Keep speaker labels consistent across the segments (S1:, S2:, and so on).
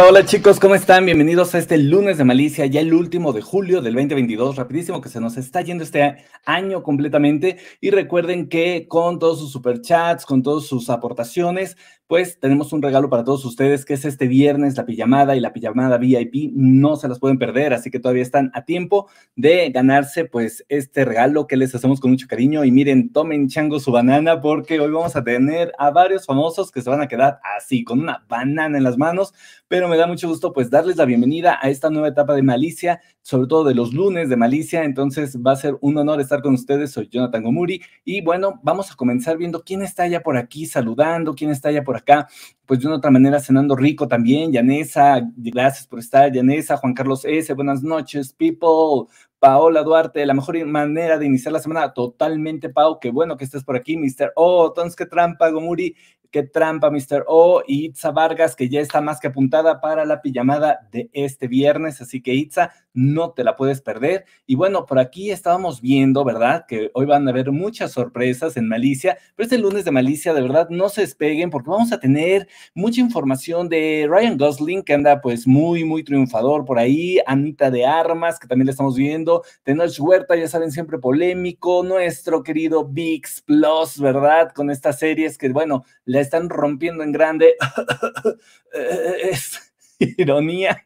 S1: Hola, hola chicos, ¿cómo están? Bienvenidos a este lunes de Malicia, ya el último de julio del 2022, rapidísimo que se nos está yendo este año completamente y recuerden que con todos sus superchats, con todas sus aportaciones, pues tenemos un regalo para todos ustedes que es este viernes la pijamada y la pijamada VIP. No se las pueden perder, así que todavía están a tiempo de ganarse pues este regalo que les hacemos con mucho cariño. Y miren, tomen chango su banana porque hoy vamos a tener a varios famosos que se van a quedar así, con una banana en las manos. Pero me da mucho gusto pues darles la bienvenida a esta nueva etapa de Malicia, sobre todo de los lunes de Malicia. Entonces va a ser un honor estar con ustedes. Soy Jonathan Gomuri y bueno, vamos a comenzar viendo quién está allá por aquí saludando, quién está allá por acá, pues de una otra manera cenando rico también. Yanesa, gracias por estar. Yanesa, Juan Carlos S., buenas noches, people. Paola Duarte, la mejor manera de iniciar la semana, totalmente, Pau, qué bueno que estés por aquí, Mr. Oh, entonces qué trampa, Gomuri, Qué trampa, Mr. O. Y Itza Vargas, que ya está más que apuntada para la pijamada de este viernes. Así que Itza, no te la puedes perder. Y bueno, por aquí estábamos viendo, ¿verdad? Que hoy van a haber muchas sorpresas en Malicia. Pero este lunes de Malicia, de verdad, no se despeguen porque vamos a tener mucha información de Ryan Gosling, que anda pues muy, muy triunfador por ahí. Anita de Armas, que también le estamos viendo. Tenoch Huerta, ya saben, siempre polémico. Nuestro querido VIX Plus, ¿verdad? Con estas series que, bueno, le están rompiendo en grande. Eh, eh, es ironía.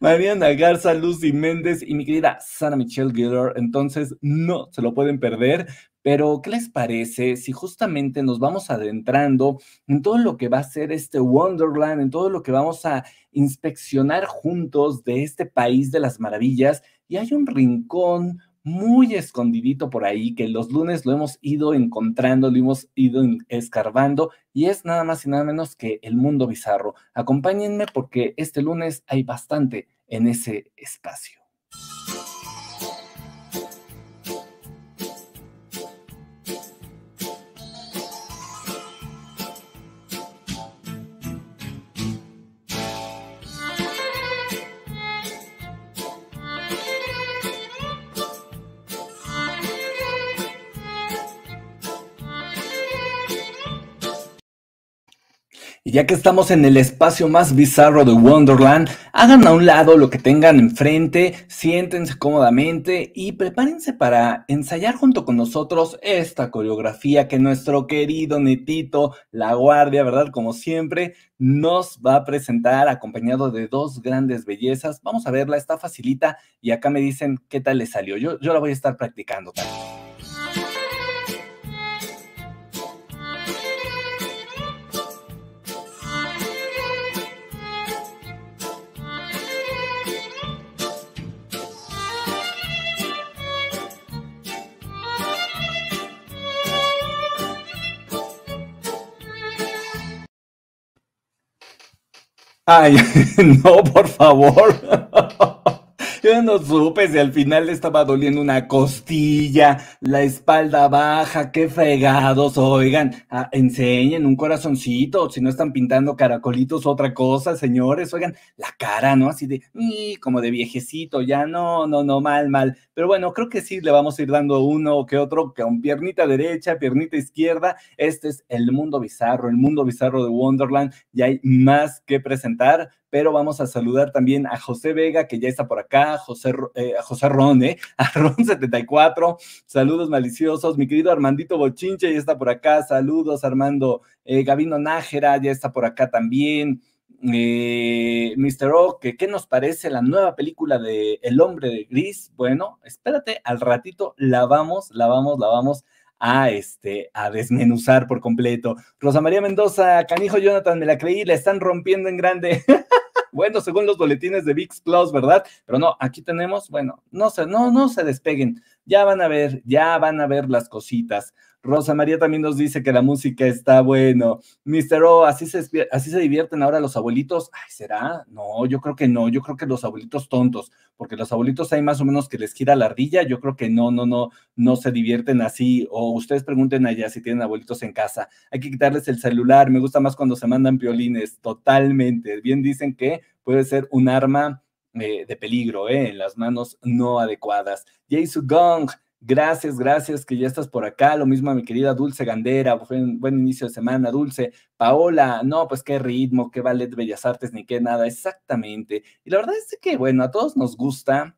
S1: Mariana Garza, Lucy Méndez y mi querida Sara Michelle Giller. Entonces, no se lo pueden perder. Pero, ¿qué les parece si justamente nos vamos adentrando en todo lo que va a ser este Wonderland, en todo lo que vamos a inspeccionar juntos de este país de las maravillas? Y hay un rincón, muy escondidito por ahí, que los lunes lo hemos ido encontrando, lo hemos ido escarbando, y es nada más y nada menos que El Mundo Bizarro. Acompáñenme porque este lunes hay bastante en ese espacio. ya que estamos en el espacio más bizarro de Wonderland, hagan a un lado lo que tengan enfrente, siéntense cómodamente y prepárense para ensayar junto con nosotros esta coreografía que nuestro querido netito, la guardia, ¿verdad? Como siempre, nos va a presentar acompañado de dos grandes bellezas. Vamos a verla, está facilita y acá me dicen qué tal le salió. Yo, yo la voy a estar practicando. También. Ay, no, por favor. Yo no supe si al final le estaba doliendo una costilla, la espalda baja, qué fregados, oigan, ah, enseñen un corazoncito, si no están pintando caracolitos otra cosa, señores, oigan, la cara, ¿no? Así de, mm, como de viejecito, ya no, no, no, mal, mal. Pero bueno, creo que sí le vamos a ir dando uno que otro, que un piernita derecha, piernita izquierda. Este es el mundo bizarro, el mundo bizarro de Wonderland, y hay más que presentar pero vamos a saludar también a José Vega, que ya está por acá, José, eh, José Ron, eh, a Ron74, saludos maliciosos, mi querido Armandito Bochinche ya está por acá, saludos Armando, eh, Gabino Nájera ya está por acá también, eh, Mr. ¿qué nos parece la nueva película de El hombre de gris? Bueno, espérate, al ratito la vamos, la vamos, la vamos a, este, a desmenuzar por completo. Rosa María Mendoza, Canijo Jonathan, me la creí, la están rompiendo en grande. bueno, según los boletines de VIX Plus, ¿verdad? Pero no, aquí tenemos, bueno, no se, no, no se despeguen, ya van a ver, ya van a ver las cositas. Rosa María también nos dice que la música está bueno. Mister O, así se, así se divierten ahora los abuelitos. Ay, ¿será? No, yo creo que no. Yo creo que los abuelitos tontos, porque los abuelitos hay más o menos que les gira la ardilla. Yo creo que no, no, no, no se divierten así. O ustedes pregunten allá si tienen abuelitos en casa. Hay que quitarles el celular. Me gusta más cuando se mandan piolines. Totalmente. Bien dicen que puede ser un arma eh, de peligro, ¿eh? en las manos no adecuadas. Jason Gong, Gracias, gracias que ya estás por acá. Lo mismo a mi querida Dulce Gandera, buen, buen inicio de semana, Dulce. Paola, no, pues qué ritmo, qué ballet Bellas Artes, ni qué nada, exactamente. Y la verdad es que, bueno, a todos nos gusta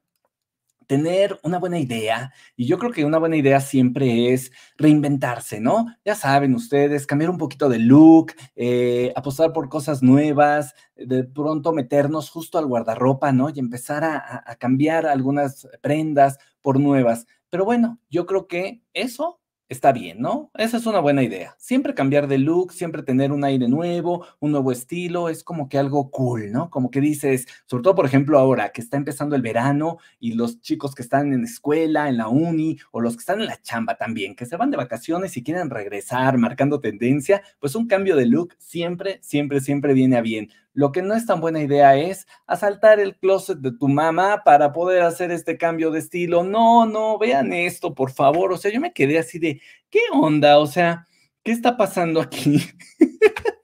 S1: tener una buena idea, y yo creo que una buena idea siempre es reinventarse, ¿no? Ya saben ustedes, cambiar un poquito de look, eh, apostar por cosas nuevas, de pronto meternos justo al guardarropa, ¿no? Y empezar a, a cambiar algunas prendas por nuevas. Pero bueno, yo creo que eso está bien, ¿no? Esa es una buena idea. Siempre cambiar de look, siempre tener un aire nuevo, un nuevo estilo, es como que algo cool, ¿no? Como que dices, sobre todo por ejemplo ahora que está empezando el verano y los chicos que están en escuela, en la uni o los que están en la chamba también, que se van de vacaciones y quieren regresar marcando tendencia, pues un cambio de look siempre, siempre, siempre viene a bien. Lo que no es tan buena idea es asaltar el closet de tu mamá para poder hacer este cambio de estilo. No, no, vean esto, por favor. O sea, yo me quedé así de, ¿qué onda? O sea, ¿qué está pasando aquí?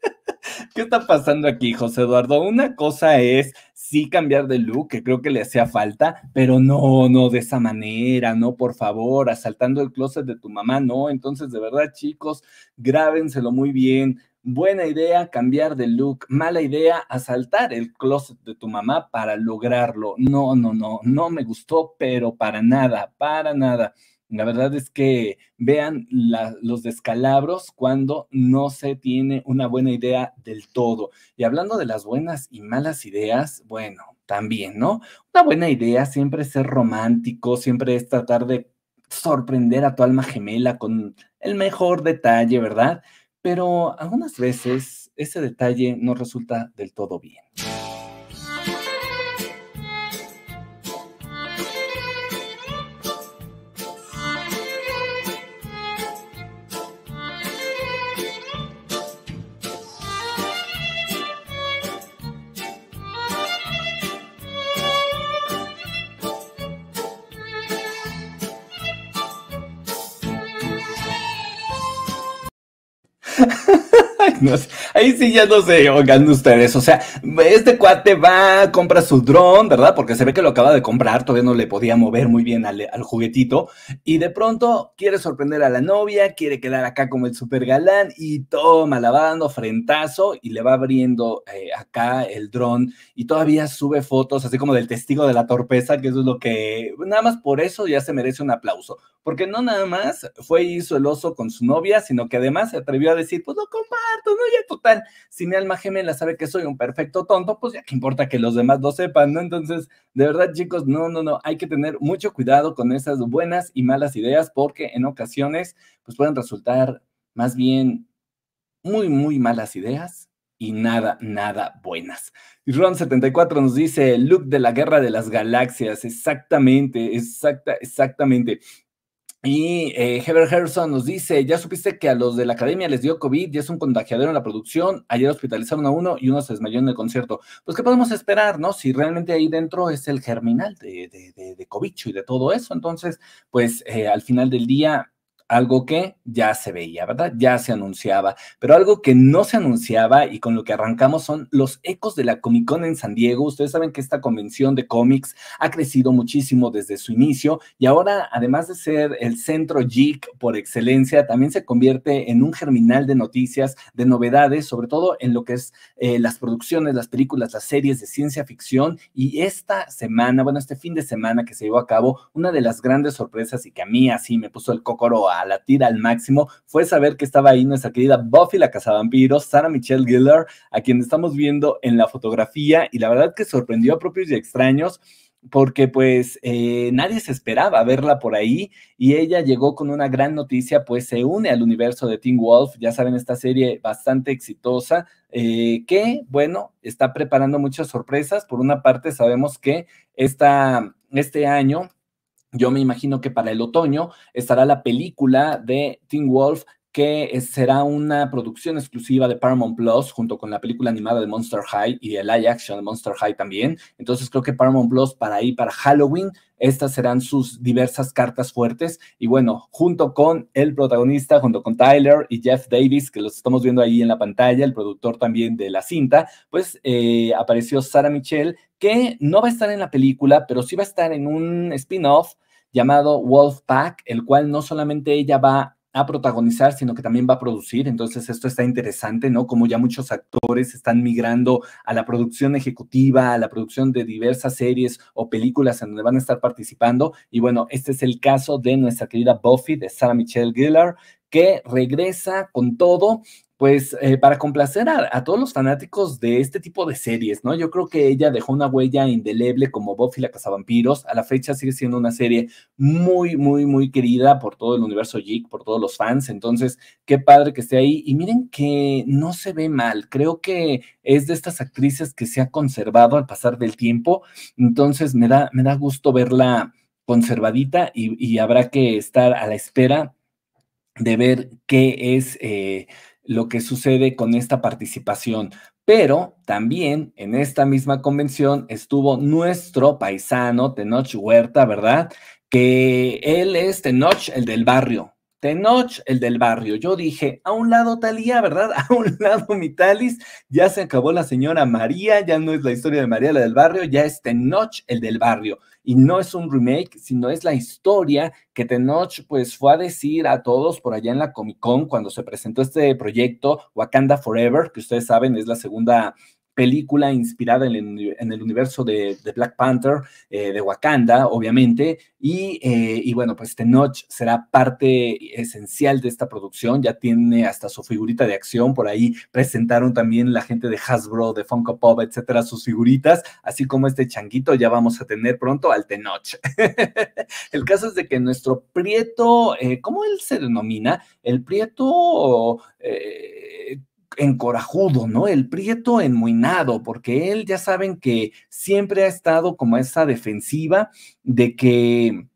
S1: ¿Qué está pasando aquí, José Eduardo? Una cosa es sí cambiar de look, que creo que le hacía falta, pero no, no de esa manera, no, por favor, asaltando el closet de tu mamá, no. Entonces, de verdad, chicos, grábenselo muy bien. Buena idea cambiar de look, mala idea asaltar el closet de tu mamá para lograrlo. No, no, no, no me gustó, pero para nada, para nada. La verdad es que vean los descalabros cuando no se tiene una buena idea del todo. Y hablando de las buenas y malas ideas, bueno, también, ¿no? Una buena idea siempre es ser romántico, siempre es tratar de sorprender a tu alma gemela con el mejor detalle, ¿verdad? Pero algunas veces ese detalle no resulta del todo bien. Ahí sí ya no sé, oigan ustedes. O sea, este cuate va, compra su dron, ¿verdad? Porque se ve que lo acaba de comprar, todavía no le podía mover muy bien al, juguetito. Y de pronto quiere sorprender a la novia, quiere quedar acá como el super galán y toma, la va dando frentazo y le va abriendo eh, acá el dron y todavía sube fotos así como del testigo de la torpeza, que eso es lo que, nada más por eso ya se merece un aplauso. Porque no nada más fue y hizo el oso con su novia, sino que además se atrevió a decir, pues lo comparto ¿no? Ya total, si mi alma gemela sabe que soy un perfecto tonto, pues ya que importa que los demás lo sepan, ¿no? Entonces, de verdad, chicos, no, no, no, hay que tener mucho cuidado con esas buenas y malas ideas porque en ocasiones, pues pueden resultar más bien muy, muy malas ideas y nada, nada buenas. Y Ron74 nos dice, look de la Guerra de las Galaxias, exactamente, exacta, exactamente. Y eh, Heber nos dice, ya supiste que a los de la academia les dio COVID ya es un contagiadero en la producción, ayer hospitalizaron a uno y uno se desmayó en el concierto. Pues, ¿qué podemos esperar, no? Si realmente ahí dentro es el germinal de, de, de, y de todo eso. Entonces, pues, eh, al final del día, algo que ya se veía, ¿verdad? Ya se anunciaba, pero algo que no se anunciaba y con lo que arrancamos son los ecos de la Comic Con en San Diego. Ustedes saben que esta convención de cómics ha crecido muchísimo desde su inicio y ahora, además de ser el centro geek por excelencia, también se convierte en un germinal de noticias, de novedades, sobre todo en lo que es eh, las producciones, las películas, las series de ciencia ficción. Y esta semana, bueno, este fin de semana que se llevó a cabo, una de las grandes sorpresas y que a mí así me puso el cocoro a la tira al máximo fue saber que estaba ahí nuestra querida Buffy la cazavampiros, Sarah Michelle Gellar, a quien estamos viendo en la fotografía y la verdad que sorprendió a propios y extraños porque pues eh, nadie se esperaba verla por ahí y ella llegó con una gran noticia, pues se une al universo de Teen Wolf, ya saben, esta serie bastante exitosa, eh, que bueno, está preparando muchas sorpresas. Por una parte, sabemos que esta, este año yo me imagino que para el otoño estará la película de Teen Wolf que será una producción exclusiva de Paramount Plus junto con la película animada de Monster High y el live action de Monster High también. Entonces creo que Paramount Plus para ahí, para Halloween, estas serán sus diversas cartas fuertes. Y bueno, junto con el protagonista, junto con Tyler y Jeff Davis, que los estamos viendo ahí en la pantalla, el productor también de la cinta, pues eh, apareció Sarah Michelle, que no va a estar en la película, pero sí va a estar en un spin-off llamado Wolfpack, el cual no solamente ella va a protagonizar, sino que también va a producir. Entonces, esto está interesante, ¿no? Como ya muchos actores están migrando a la producción ejecutiva, a la producción de diversas series o películas en donde van a estar participando. Y bueno, este es el caso de nuestra querida Buffy, de Sarah Michelle Gellar, que regresa con todo pues eh, para complacer a, todos los fanáticos de este tipo de series, ¿no? Yo creo que ella dejó una huella indeleble como Buffy la Vampiros. A la fecha sigue siendo una serie muy, muy, muy querida por todo el universo geek, por todos los fans. Entonces, qué padre que esté ahí. Y miren que no se ve mal. Creo que es de estas actrices que se ha conservado al pasar del tiempo. Entonces, me da, me da gusto verla conservadita y, habrá que estar a la espera de ver qué es eh, lo que sucede con esta participación. Pero también en esta misma convención estuvo nuestro paisano Tenoch Huerta, ¿verdad? Que él es Tenoch, el del barrio, Tenoch, el del barrio. Yo dije, a un lado Talía, ¿verdad? A un lado Mitalis, ya se acabó la señora María, ya no es la historia de María la del barrio, ya es Tenoch, el del barrio. Y no es un remake, sino es la historia que Tenoch pues fue a decir a todos por allá en la Comic Con cuando se presentó este proyecto Wakanda Forever, que ustedes saben es la segunda película inspirada en el, universo de, Black Panther, eh, de Wakanda, obviamente. Eh, y, bueno, pues Tenoch será parte esencial de esta producción. Ya tiene hasta su figurita de acción. Por ahí presentaron también la gente de Hasbro, de Funko Pop, etcétera, sus figuritas, así como este changuito. Ya vamos a tener pronto al Tenoch. el caso es de que nuestro Prieto, eh, ¿cómo él se denomina? El Prieto encorajudo, ¿no? El prieto enmuinado, porque él ya saben que siempre ha estado como esa defensiva de que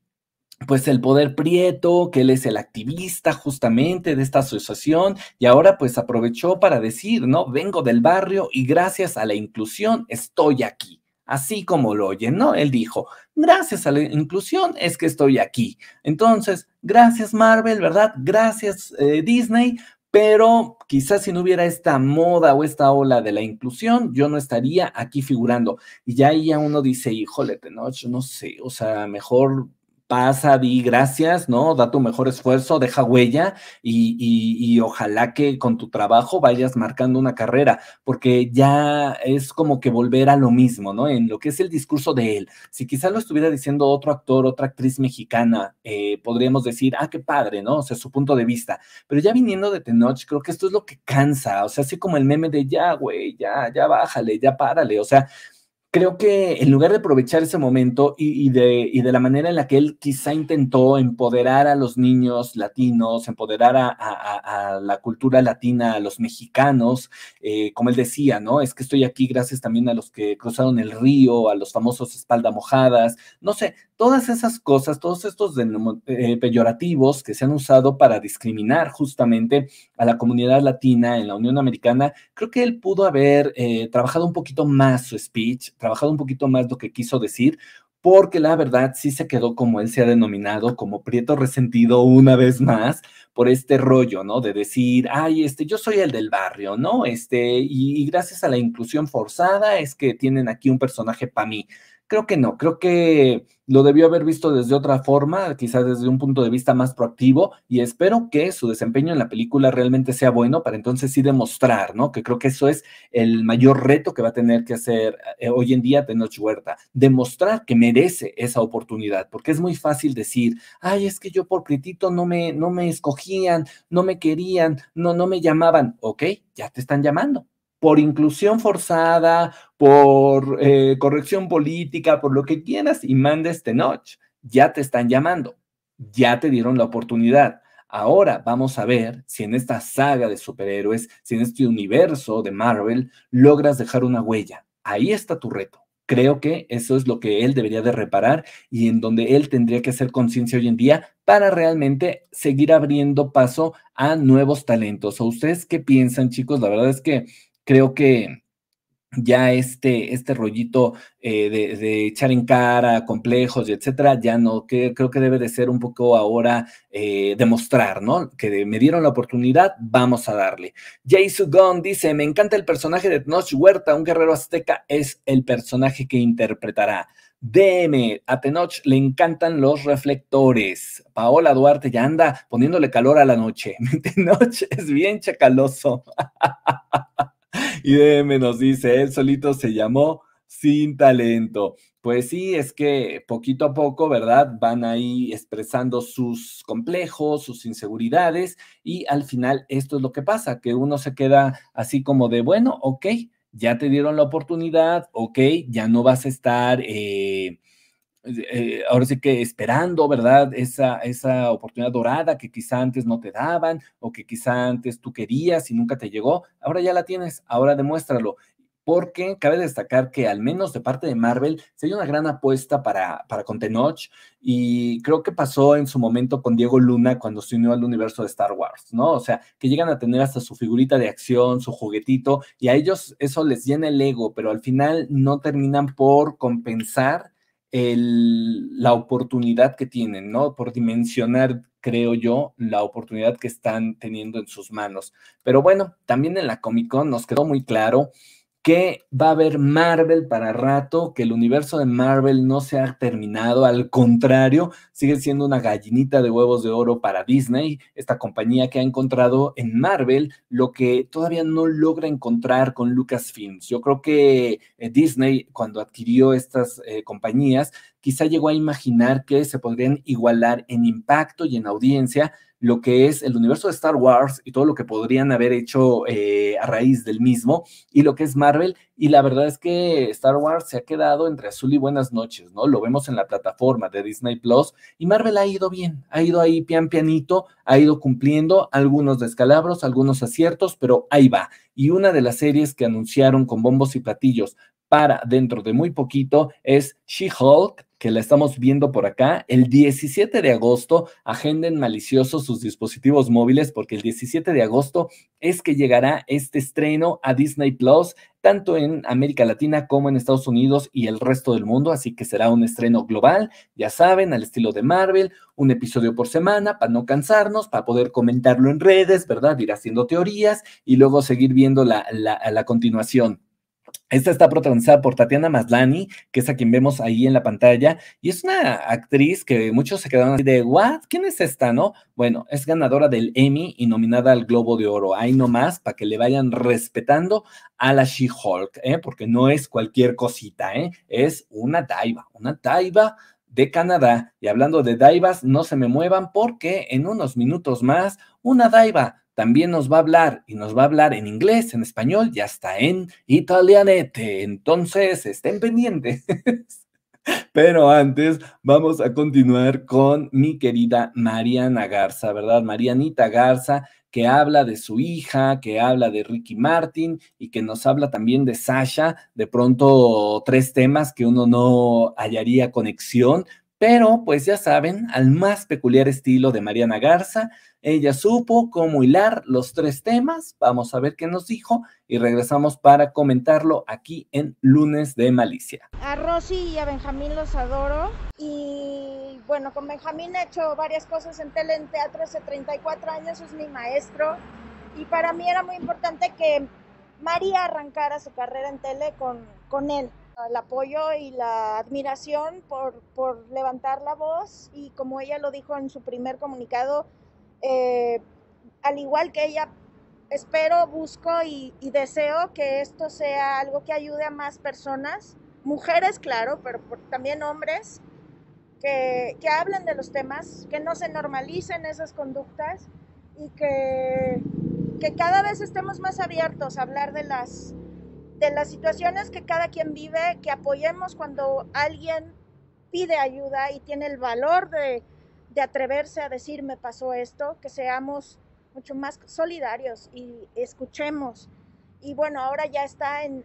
S1: pues el poder prieto, que él es el activista justamente de esta asociación y ahora pues aprovechó para decir, ¿no? Vengo del barrio y gracias a la inclusión estoy aquí. Así como lo oyen, ¿no? Él dijo, gracias a la inclusión es que estoy aquí. Entonces, gracias Marvel, ¿verdad? Gracias eh, Disney pero quizás si no hubiera esta moda o esta ola de la inclusión, yo no estaría aquí figurando. Y ya ahí ya uno dice, híjole, yo no sé, o sea, mejor pasa, di gracias, ¿no? Da tu mejor esfuerzo, deja huella y, ojalá que con tu trabajo vayas marcando una carrera, porque ya es como que volver a lo mismo, ¿no? En lo que es el discurso de él. Si quizá lo estuviera diciendo otro actor, otra actriz mexicana, eh, podríamos decir, ah, qué padre, ¿no? O sea, su punto de vista. Pero ya viniendo de Tenoch, creo que esto es lo que cansa, o sea, así como el meme de ya, güey, ya, ya bájale, ya párale, o sea, creo que en lugar de aprovechar ese momento y, de, de, la manera en la que él quizá intentó empoderar a los niños latinos, empoderar a, la cultura latina, a los mexicanos, eh, como él decía, ¿no? Es que estoy aquí gracias también a los que cruzaron el río, a los famosos espalda mojadas, no sé, todas esas cosas, todos estos eh, peyorativos que se han usado para discriminar justamente a la comunidad latina en la Unión Americana, creo que él pudo haber eh, trabajado un poquito más su speech, trabajado un poquito más lo que quiso decir, porque la verdad sí se quedó como él se ha denominado, como Prieto resentido una vez más por este rollo, ¿no? De decir, ay, este, yo soy el del barrio, ¿no? Este, y, y gracias a la inclusión forzada es que tienen aquí un personaje para mí. Creo que no, creo que lo debió haber visto desde otra forma, quizás desde un punto de vista más proactivo, y espero que su desempeño en la película realmente sea bueno para entonces sí demostrar, ¿no? Que creo que eso es el mayor reto que va a tener que hacer eh, hoy en día Tenoch Huerta, demostrar que merece esa oportunidad, porque es muy fácil decir, ay, es que yo por Critito no me, no me escogían, no me querían, no, no me llamaban, ok, ya te están llamando, por inclusión forzada, por eh, corrección política, por lo que quieras y mandes este noche Ya te están llamando, ya te dieron la oportunidad. Ahora vamos a ver si en esta saga de superhéroes, si en este universo de Marvel, logras dejar una huella. Ahí está tu reto. Creo que eso es lo que él debería de reparar y en donde él tendría que hacer conciencia hoy en día para realmente seguir abriendo paso a nuevos talentos. ustedes qué piensan, chicos? La verdad es que creo que ya este, este rollito eh, de, echar en cara complejos y etcétera, ya no, creo que debe de ser un poco ahora eh, demostrar, ¿no? Que me dieron la oportunidad, vamos a darle. Jay Sugon dice, me encanta el personaje de Tenoch Huerta, un guerrero azteca es el personaje que interpretará. DM, a Tenoch le encantan los reflectores. Paola Duarte ya anda poniéndole calor a la noche. Tenoch es bien chacaloso. Y IDM nos dice, él solito se llamó sin talento. Pues sí, es que poquito a poco, ¿verdad? Van ahí expresando sus complejos, sus inseguridades y al final esto es lo que pasa, que uno se queda así como de, bueno, ok, ya te dieron la oportunidad, ok, ya no vas a estar... Eh, eh, ahora sí que esperando, ¿verdad? Esa, oportunidad dorada que quizá antes no te daban o que quizá antes tú querías y nunca te llegó. Ahora ya la tienes, ahora demuéstralo. Porque cabe destacar que al menos de parte de Marvel se dio una gran apuesta para, para con y creo que pasó en su momento con Diego Luna cuando se unió al universo de Star Wars, ¿no? O sea, que llegan a tener hasta su figurita de acción, su juguetito y a ellos eso les llena el ego, pero al final no terminan por compensar la oportunidad que tienen, ¿no? Por dimensionar, creo yo, la oportunidad que están teniendo en sus manos. Pero bueno, también en la Comic Con nos quedó muy claro que va a haber Marvel para rato, que el universo de Marvel no se ha terminado, al contrario, sigue siendo una gallinita de huevos de oro para Disney, esta compañía que ha encontrado en Marvel lo que todavía no logra encontrar con Lucasfilms. Yo creo que eh, Disney, cuando adquirió estas eh, compañías, quizá llegó a imaginar que se podrían igualar en impacto y en audiencia lo que es el universo de Star Wars y todo lo que podrían haber hecho eh, a raíz del mismo y lo que es Marvel. Y la verdad es que Star Wars se ha quedado entre azul y buenas noches, ¿no? Lo vemos en la plataforma de Disney Plus y Marvel ha ido bien, ha ido ahí pian pianito, ha ido cumpliendo algunos descalabros, algunos aciertos, pero ahí va. Y una de las series que anunciaron con bombos y platillos para dentro de muy poquito es She-Hulk, que la estamos viendo por acá. El 17 de agosto, agenden maliciosos sus dispositivos móviles porque el 17 de agosto es que llegará este estreno a Disney Plus, tanto en América Latina como en Estados Unidos y el resto del mundo, así que será un estreno global, ya saben, al estilo de Marvel, un episodio por semana para no cansarnos, para poder comentarlo en redes, ¿verdad? Ir haciendo teorías y luego seguir viendo la, la, la continuación. Esta está protagonizada por Tatiana Maslani, que es a quien vemos ahí en la pantalla, y es una actriz que muchos se quedaron así de, ¿what? ¿Quién es esta, no? Bueno, es ganadora del Emmy y nominada al Globo de Oro. Ahí nomás, para que le vayan respetando a la She-Hulk, ¿eh? porque no es cualquier cosita, ¿eh? es una daiva, una daiva de Canadá. Y hablando de daivas, no se me muevan porque en unos minutos más, una daiba, también nos va a hablar y nos va a hablar en inglés, en español y hasta en italianete. Entonces, estén pendientes. Pero antes vamos a continuar con mi querida Mariana Garza, ¿verdad? Marianita Garza, que habla de su hija, que habla de Ricky Martin y que nos habla también de Sasha. De pronto, tres temas que uno no hallaría conexión, pero, pues ya saben, al más peculiar estilo de Mariana Garza, ella supo cómo hilar los tres temas. Vamos a ver qué nos dijo y regresamos para comentarlo aquí en Lunes de Malicia.
S2: A Rosy y a Benjamín los adoro. Y bueno, con Benjamín he hecho varias cosas en tele, en teatro hace 34 años, es mi maestro. Y para mí era muy importante que María arrancara su carrera en tele con, con él el apoyo y la admiración por, por levantar la voz y como ella lo dijo en su primer comunicado, eh, al igual que ella, espero, busco y, deseo que esto sea algo que ayude a más personas, mujeres, claro, pero también hombres, que, que hablen de los temas, que no se normalicen esas conductas y que, que cada vez estemos más abiertos a hablar de las de las situaciones que cada quien vive, que apoyemos cuando alguien pide ayuda y tiene el valor de, atreverse a decir me pasó esto, que seamos mucho más solidarios y escuchemos. Y bueno, ahora ya está en,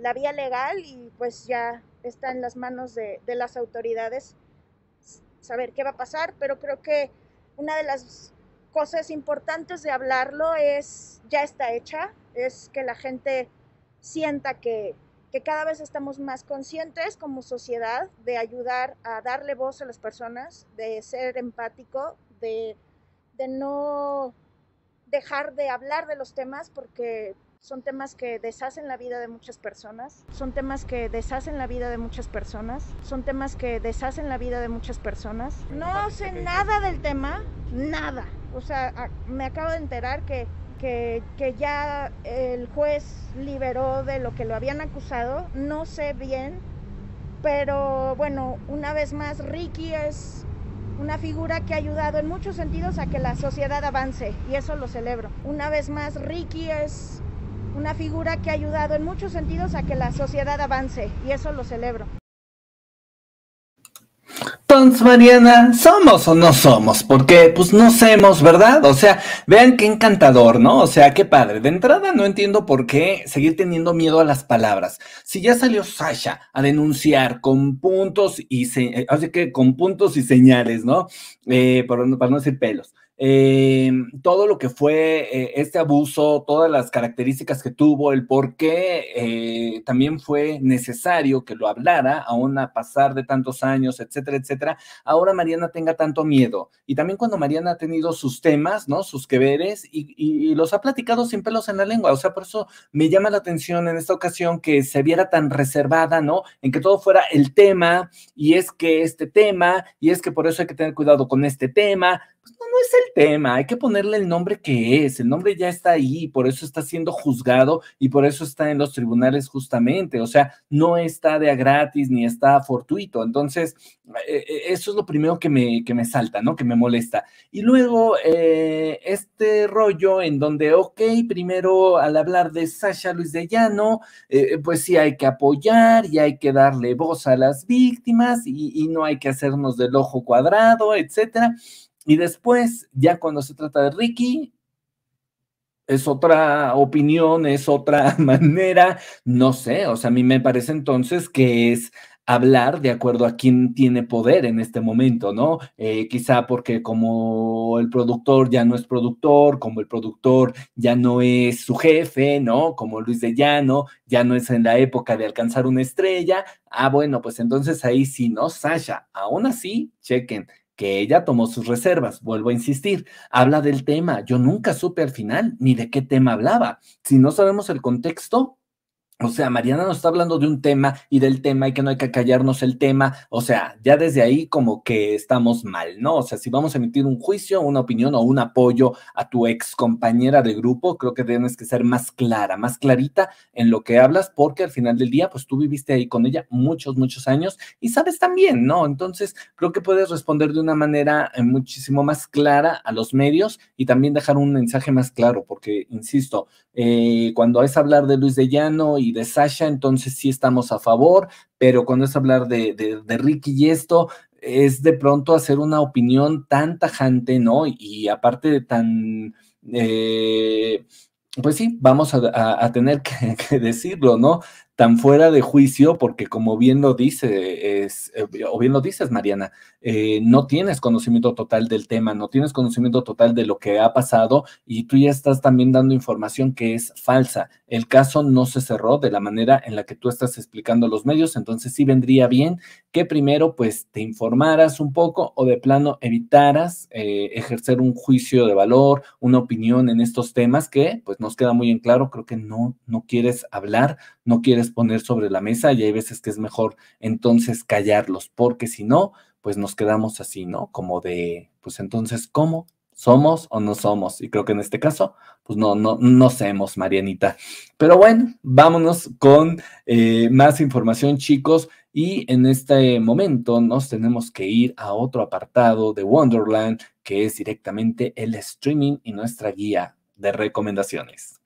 S2: la vía legal y pues ya está en las manos de, de las autoridades saber qué va a pasar, pero creo que una de las cosas importantes de hablarlo es, ya está hecha, es que la gente sienta que, cada vez estamos más conscientes como sociedad de ayudar a darle voz a las personas, de ser empático, de, de no dejar de hablar de los temas porque son temas que deshacen la vida de muchas personas, son temas que deshacen la vida de muchas personas, son temas que deshacen la vida de muchas personas. No sé nada del tema, nada. O sea, me acabo de enterar que que, ya el juez liberó de lo que lo habían acusado, no sé bien, pero bueno, una vez más Ricky es una figura que ha ayudado en muchos sentidos a que la sociedad avance y eso lo celebro. Una vez más Ricky es una figura que ha ayudado en muchos sentidos a que la sociedad avance y eso lo celebro.
S1: Entonces, Mariana, ¿somos o no somos? Porque, pues, no somos, ¿verdad? O sea, vean qué encantador, ¿no? O sea, qué padre. De entrada, no entiendo por qué seguir teniendo miedo a las palabras. Si ya salió Sasha a denunciar con puntos y, se... Eh, que con puntos y señales, ¿no? Eh, para no decir pelos. Eh, todo lo que fue eh, este abuso, todas las características que tuvo, el por qué eh, también fue necesario que lo hablara, aún a pasar de tantos años, etcétera, etcétera, ahora Mariana tenga tanto miedo. Y también cuando Mariana ha tenido sus temas, ¿no? Sus que veres y, y los ha platicado sin pelos en la lengua. O sea, por eso me llama la atención en esta ocasión que se viera tan reservada, ¿no? En que todo fuera el tema y es que este tema y es que por eso hay que tener cuidado con este tema. Pues, no, es el tema, hay que ponerle el nombre que es, el nombre ya está ahí, por eso está siendo juzgado y por eso está en los tribunales justamente, o sea, no está de a gratis ni está fortuito, entonces eh, eh, eso es lo primero que me, que me salta, ¿no? Que me molesta. Y luego eh, este rollo en donde, ok, primero al hablar de Sasha Luis de Llano, pues sí hay que apoyar y hay que darle voz a las víctimas y, y no hay que hacernos del ojo cuadrado, etcétera y después, ya cuando se trata de Ricky, es otra opinión, es otra manera, no sé, o sea, a mí me parece entonces que es hablar de acuerdo a quién tiene poder en este momento, ¿no? Eh, quizá porque como el productor ya no es productor, como el productor ya no es su jefe, ¿no? Como Luis de Llano, ya no es en la época de alcanzar una estrella. Ah, bueno, pues entonces ahí sí, ¿no? Sasha, aún así, chequen, que ella tomó sus reservas. Vuelvo a insistir, habla del tema. Yo nunca supe al final ni de qué tema hablaba. Si no sabemos el contexto, o sea, Mariana nos está hablando de un tema y del tema y que no hay que callarnos el tema. O sea, ya desde ahí como que estamos mal, ¿no? O sea, si vamos a emitir un juicio, una opinión o un apoyo a tu ex compañera de grupo, creo que tienes que ser más clara, más clarita en lo que hablas, porque al final del día, pues tú viviste ahí con ella muchos, muchos años y sabes también, ¿no? Entonces, creo que puedes responder de una manera eh, muchísimo más clara a los medios y también dejar un mensaje más claro, porque, insisto, eh, cuando es hablar de Luis de Llano y y de Sasha, entonces sí estamos a favor, pero cuando es hablar de, de, Ricky y esto, es de pronto hacer una opinión tan tajante, ¿no? Y aparte de tan... Eh, pues sí, vamos a, tener que, decirlo, ¿no? tan fuera de juicio porque como bien lo dice es, eh, o bien lo dices Mariana eh, no tienes conocimiento total del tema no tienes conocimiento total de lo que ha pasado y tú ya estás también dando información que es falsa el caso no se cerró de la manera en la que tú estás explicando los medios entonces sí vendría bien que primero pues te informaras un poco o de plano evitaras eh, ejercer un juicio de valor una opinión en estos temas que pues nos queda muy en claro creo que no no quieres hablar no quieres poner sobre la mesa y hay veces que es mejor entonces callarlos, porque si no, pues nos quedamos así, ¿no? Como de, pues entonces, ¿cómo? ¿Somos o no somos? Y creo que en este caso, pues no, no, no somos, Marianita. Pero bueno, vámonos con eh, más información, chicos. Y en este momento nos tenemos que ir a otro apartado de Wonderland, que es directamente el streaming y nuestra guía de recomendaciones.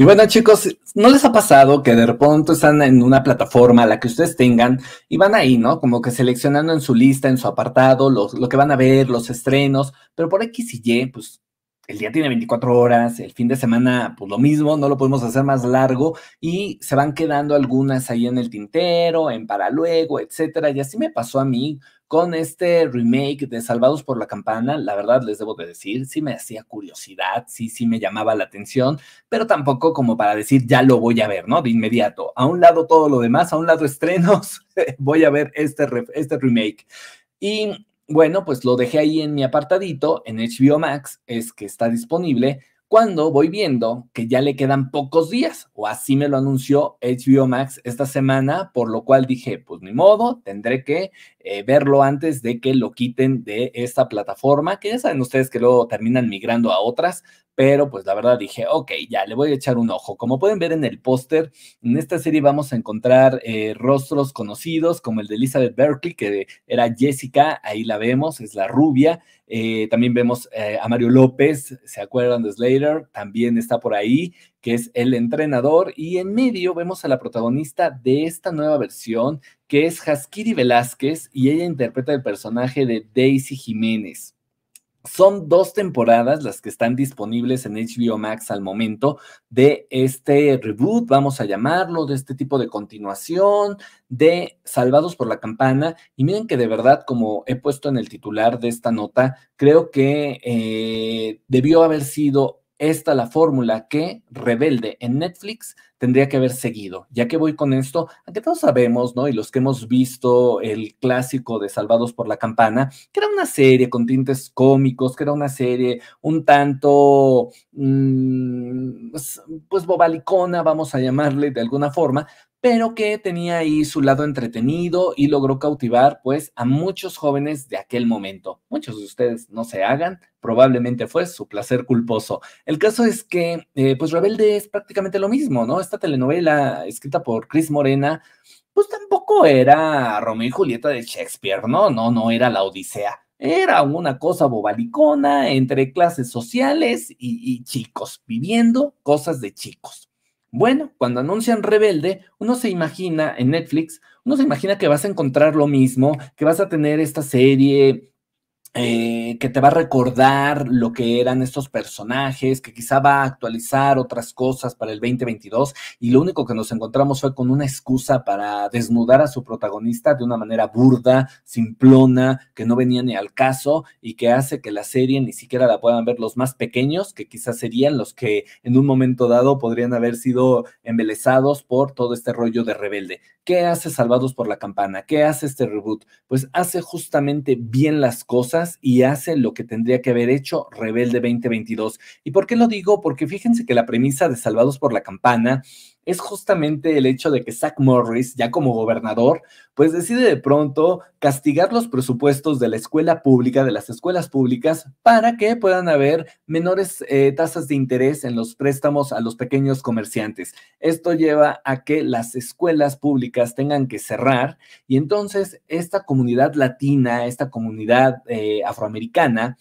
S1: Y bueno, chicos, ¿no les ha pasado que de repente están en una plataforma, la que ustedes tengan, y van ahí, ¿no? Como que seleccionando en su lista, en su apartado, los, lo que van a ver, los estrenos, pero por X y Y, pues el día tiene 24 horas, el fin de semana, pues lo mismo, no lo podemos hacer más largo y se van quedando algunas ahí en el tintero, en para luego, etcétera. Y así me pasó a mí con este remake de Salvados por la Campana. La verdad, les debo de decir, sí me hacía curiosidad, sí, sí me llamaba la atención, pero tampoco como para decir ya lo voy a ver, ¿no? De inmediato. A un lado todo lo demás, a un lado estrenos, voy a ver este, este remake. Y bueno, pues lo dejé ahí en mi apartadito, en HBO Max, es que está disponible, cuando voy viendo que ya le quedan pocos días, o así me lo anunció HBO Max esta semana, por lo cual dije, pues ni modo, tendré que eh, verlo antes de que lo quiten de esta plataforma, que ya saben ustedes que luego terminan migrando a otras, pero pues la verdad dije, ok, ya le voy a echar un ojo. Como pueden ver en el póster, en esta serie vamos a encontrar eh, rostros conocidos como el de Elizabeth Berkley, que era Jessica, ahí la vemos, es la rubia. Eh, también vemos a Mario López, ¿se acuerdan de Slater? También está por ahí que es el entrenador, y en medio vemos a la protagonista de esta nueva versión, que es Haskiri Velázquez y ella interpreta el personaje de Daisy Jiménez. Son dos temporadas las que están disponibles en HBO Max al momento de este reboot, vamos a llamarlo, de este tipo de continuación, de Salvados por la Campana. Y miren que de verdad, como he puesto en el titular de esta nota, creo que eh, debió haber sido esta la fórmula que Rebelde en Netflix tendría que haber seguido. Ya que voy con esto, aunque todos sabemos, ¿no? Y los que hemos visto el clásico de Salvados por la Campana, que era una serie con tintes cómicos, que era una serie un tanto, mm, pues, pues, bobalicona, vamos a llamarle de alguna forma, pero que tenía ahí su lado entretenido y logró cautivar pues a muchos jóvenes de aquel momento. Muchos de ustedes no se hagan, probablemente fue su placer culposo. El caso es que eh, pues Rebelde es prácticamente lo mismo, ¿no? Esta telenovela escrita por Chris Morena pues tampoco era Romeo y Julieta de Shakespeare, ¿no? No, no era la Odisea. Era una cosa bobalicona entre clases sociales y chicos, viviendo cosas de chicos. Bueno, cuando anuncian Rebelde, uno se imagina en Netflix, uno se imagina que vas a encontrar lo mismo, que vas a tener esta serie eh, que te va a recordar lo que eran estos personajes, que quizá va a actualizar otras cosas para el 2022 y lo único que nos encontramos fue con una excusa para desnudar a su protagonista de una manera burda, simplona, que no venía ni al caso y que hace que la serie ni siquiera la puedan ver los más pequeños, que quizás serían los que en un momento dado podrían haber sido embelezados por todo este rollo de rebelde. ¿Qué hace Salvados por la Campana? ¿Qué hace este reboot? Pues hace justamente bien las cosas y hace lo que tendría que haber hecho Rebelde 2022. ¿Y por qué lo digo? Porque fíjense que la premisa de Salvados por la Campana es justamente el hecho de que Zach Morris, ya como gobernador, pues decide de pronto castigar los presupuestos de la escuela pública, de las escuelas públicas, para que puedan haber menores eh, tasas de interés en los préstamos a los pequeños comerciantes. Esto lleva a que las escuelas públicas tengan que cerrar y entonces esta comunidad latina, esta comunidad eh, afroamericana,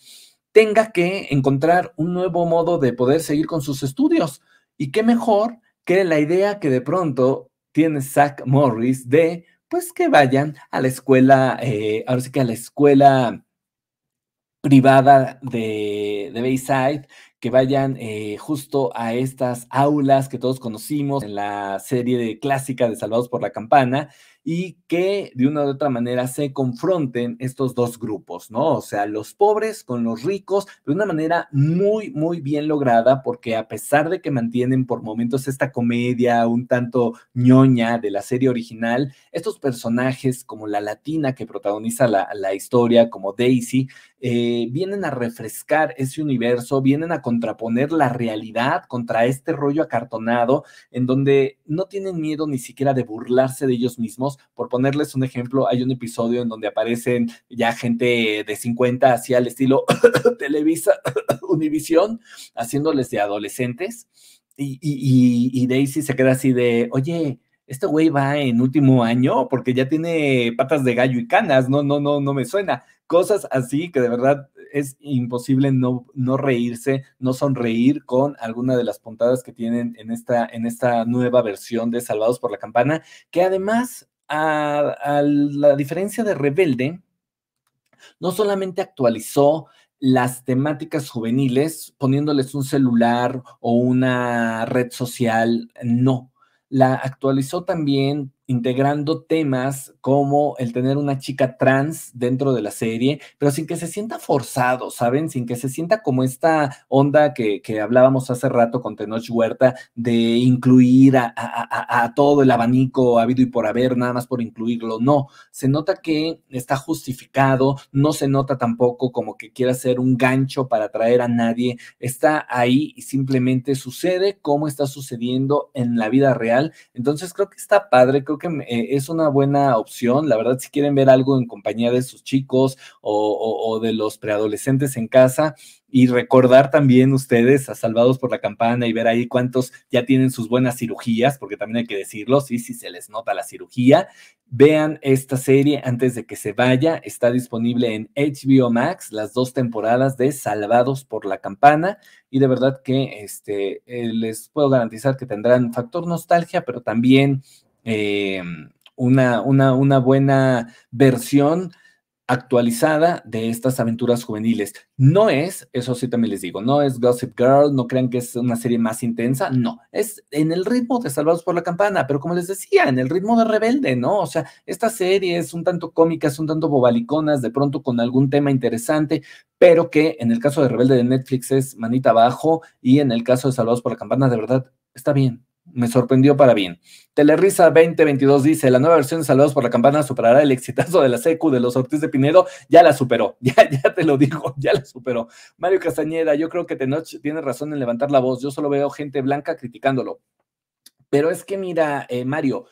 S1: tenga que encontrar un nuevo modo de poder seguir con sus estudios. ¿Y qué mejor? que la idea que de pronto tiene Zach Morris de, pues que vayan a la escuela, eh, ahora sí que a la escuela privada de, Bayside, que vayan eh, justo a estas aulas que todos conocimos en la serie de clásica de Salvados por la Campana y que de una u otra manera se confronten estos dos grupos, ¿no? O sea, los pobres con los ricos de una manera muy, muy bien lograda, porque a pesar de que mantienen por momentos esta comedia un tanto ñoña de la serie original, estos personajes como la latina que protagoniza la, historia, como Daisy, eh, vienen a refrescar ese universo, vienen a contraponer la realidad contra este rollo acartonado, en donde no tienen miedo ni siquiera de burlarse de ellos mismos, por ponerles un ejemplo, hay un episodio en donde aparecen ya gente de 50 hacia el estilo Televisa, Univisión, haciéndoles de adolescentes. Y, y Daisy se queda así de, oye, este güey va en último año porque ya tiene patas de gallo y canas, no, no, no, no me suena. Cosas así que de verdad es imposible no, no reírse, no sonreír con alguna de las puntadas que tienen en esta, en esta nueva versión de Salvados por la Campana, que además a, la diferencia de Rebelde, no solamente actualizó las temáticas juveniles poniéndoles un celular o una red social, no. La actualizó también integrando temas como el tener una chica trans dentro de la serie, pero sin que se sienta forzado, ¿saben? Sin que se sienta como esta onda que, hablábamos hace rato con Tenoch Huerta de incluir a, todo el abanico habido y por haber, nada más por incluirlo. No, se nota que está justificado, no se nota tampoco como que quiera ser un gancho para atraer a nadie, está ahí y simplemente sucede como está sucediendo en la vida real. Entonces creo que está padre, creo que eh, es una buena opción. La verdad, si quieren ver algo en compañía de sus chicos o, de los preadolescentes en casa, y recordar también ustedes a Salvados por la Campana y ver ahí cuántos ya tienen sus buenas cirugías, porque también hay que decirlo, sí, sí se les nota la cirugía. Vean esta serie antes de que se vaya. Está disponible en HBO Max, las dos temporadas de Salvados por la Campana. Y de verdad que este, eh, les puedo garantizar que tendrán factor nostalgia, pero también eh, una, una, una buena versión actualizada de estas aventuras juveniles. No es, eso sí también les digo, no es Gossip Girl, no crean que es una serie más intensa, no, es en el ritmo de Salvados por la Campana, pero como les decía, en el ritmo de Rebelde, ¿no? O sea, esta serie es un tanto cómicas, un tanto bobaliconas, de pronto con algún tema interesante, pero que en el caso de Rebelde de Netflix es manita abajo y en el caso de Salvados por la Campana, de verdad, está bien, me sorprendió para bien. Telerisa 2022 dice, la nueva versión de Saludos por la Campana superará el exitazo de la secu de los Ortiz de Pinedo. Ya la superó, ya, ya te lo digo, ya la superó. Mario Castañeda, yo creo que Tenoch tiene razón en levantar la voz. Yo solo veo gente blanca criticándolo. Pero es que mira, eh, Mario,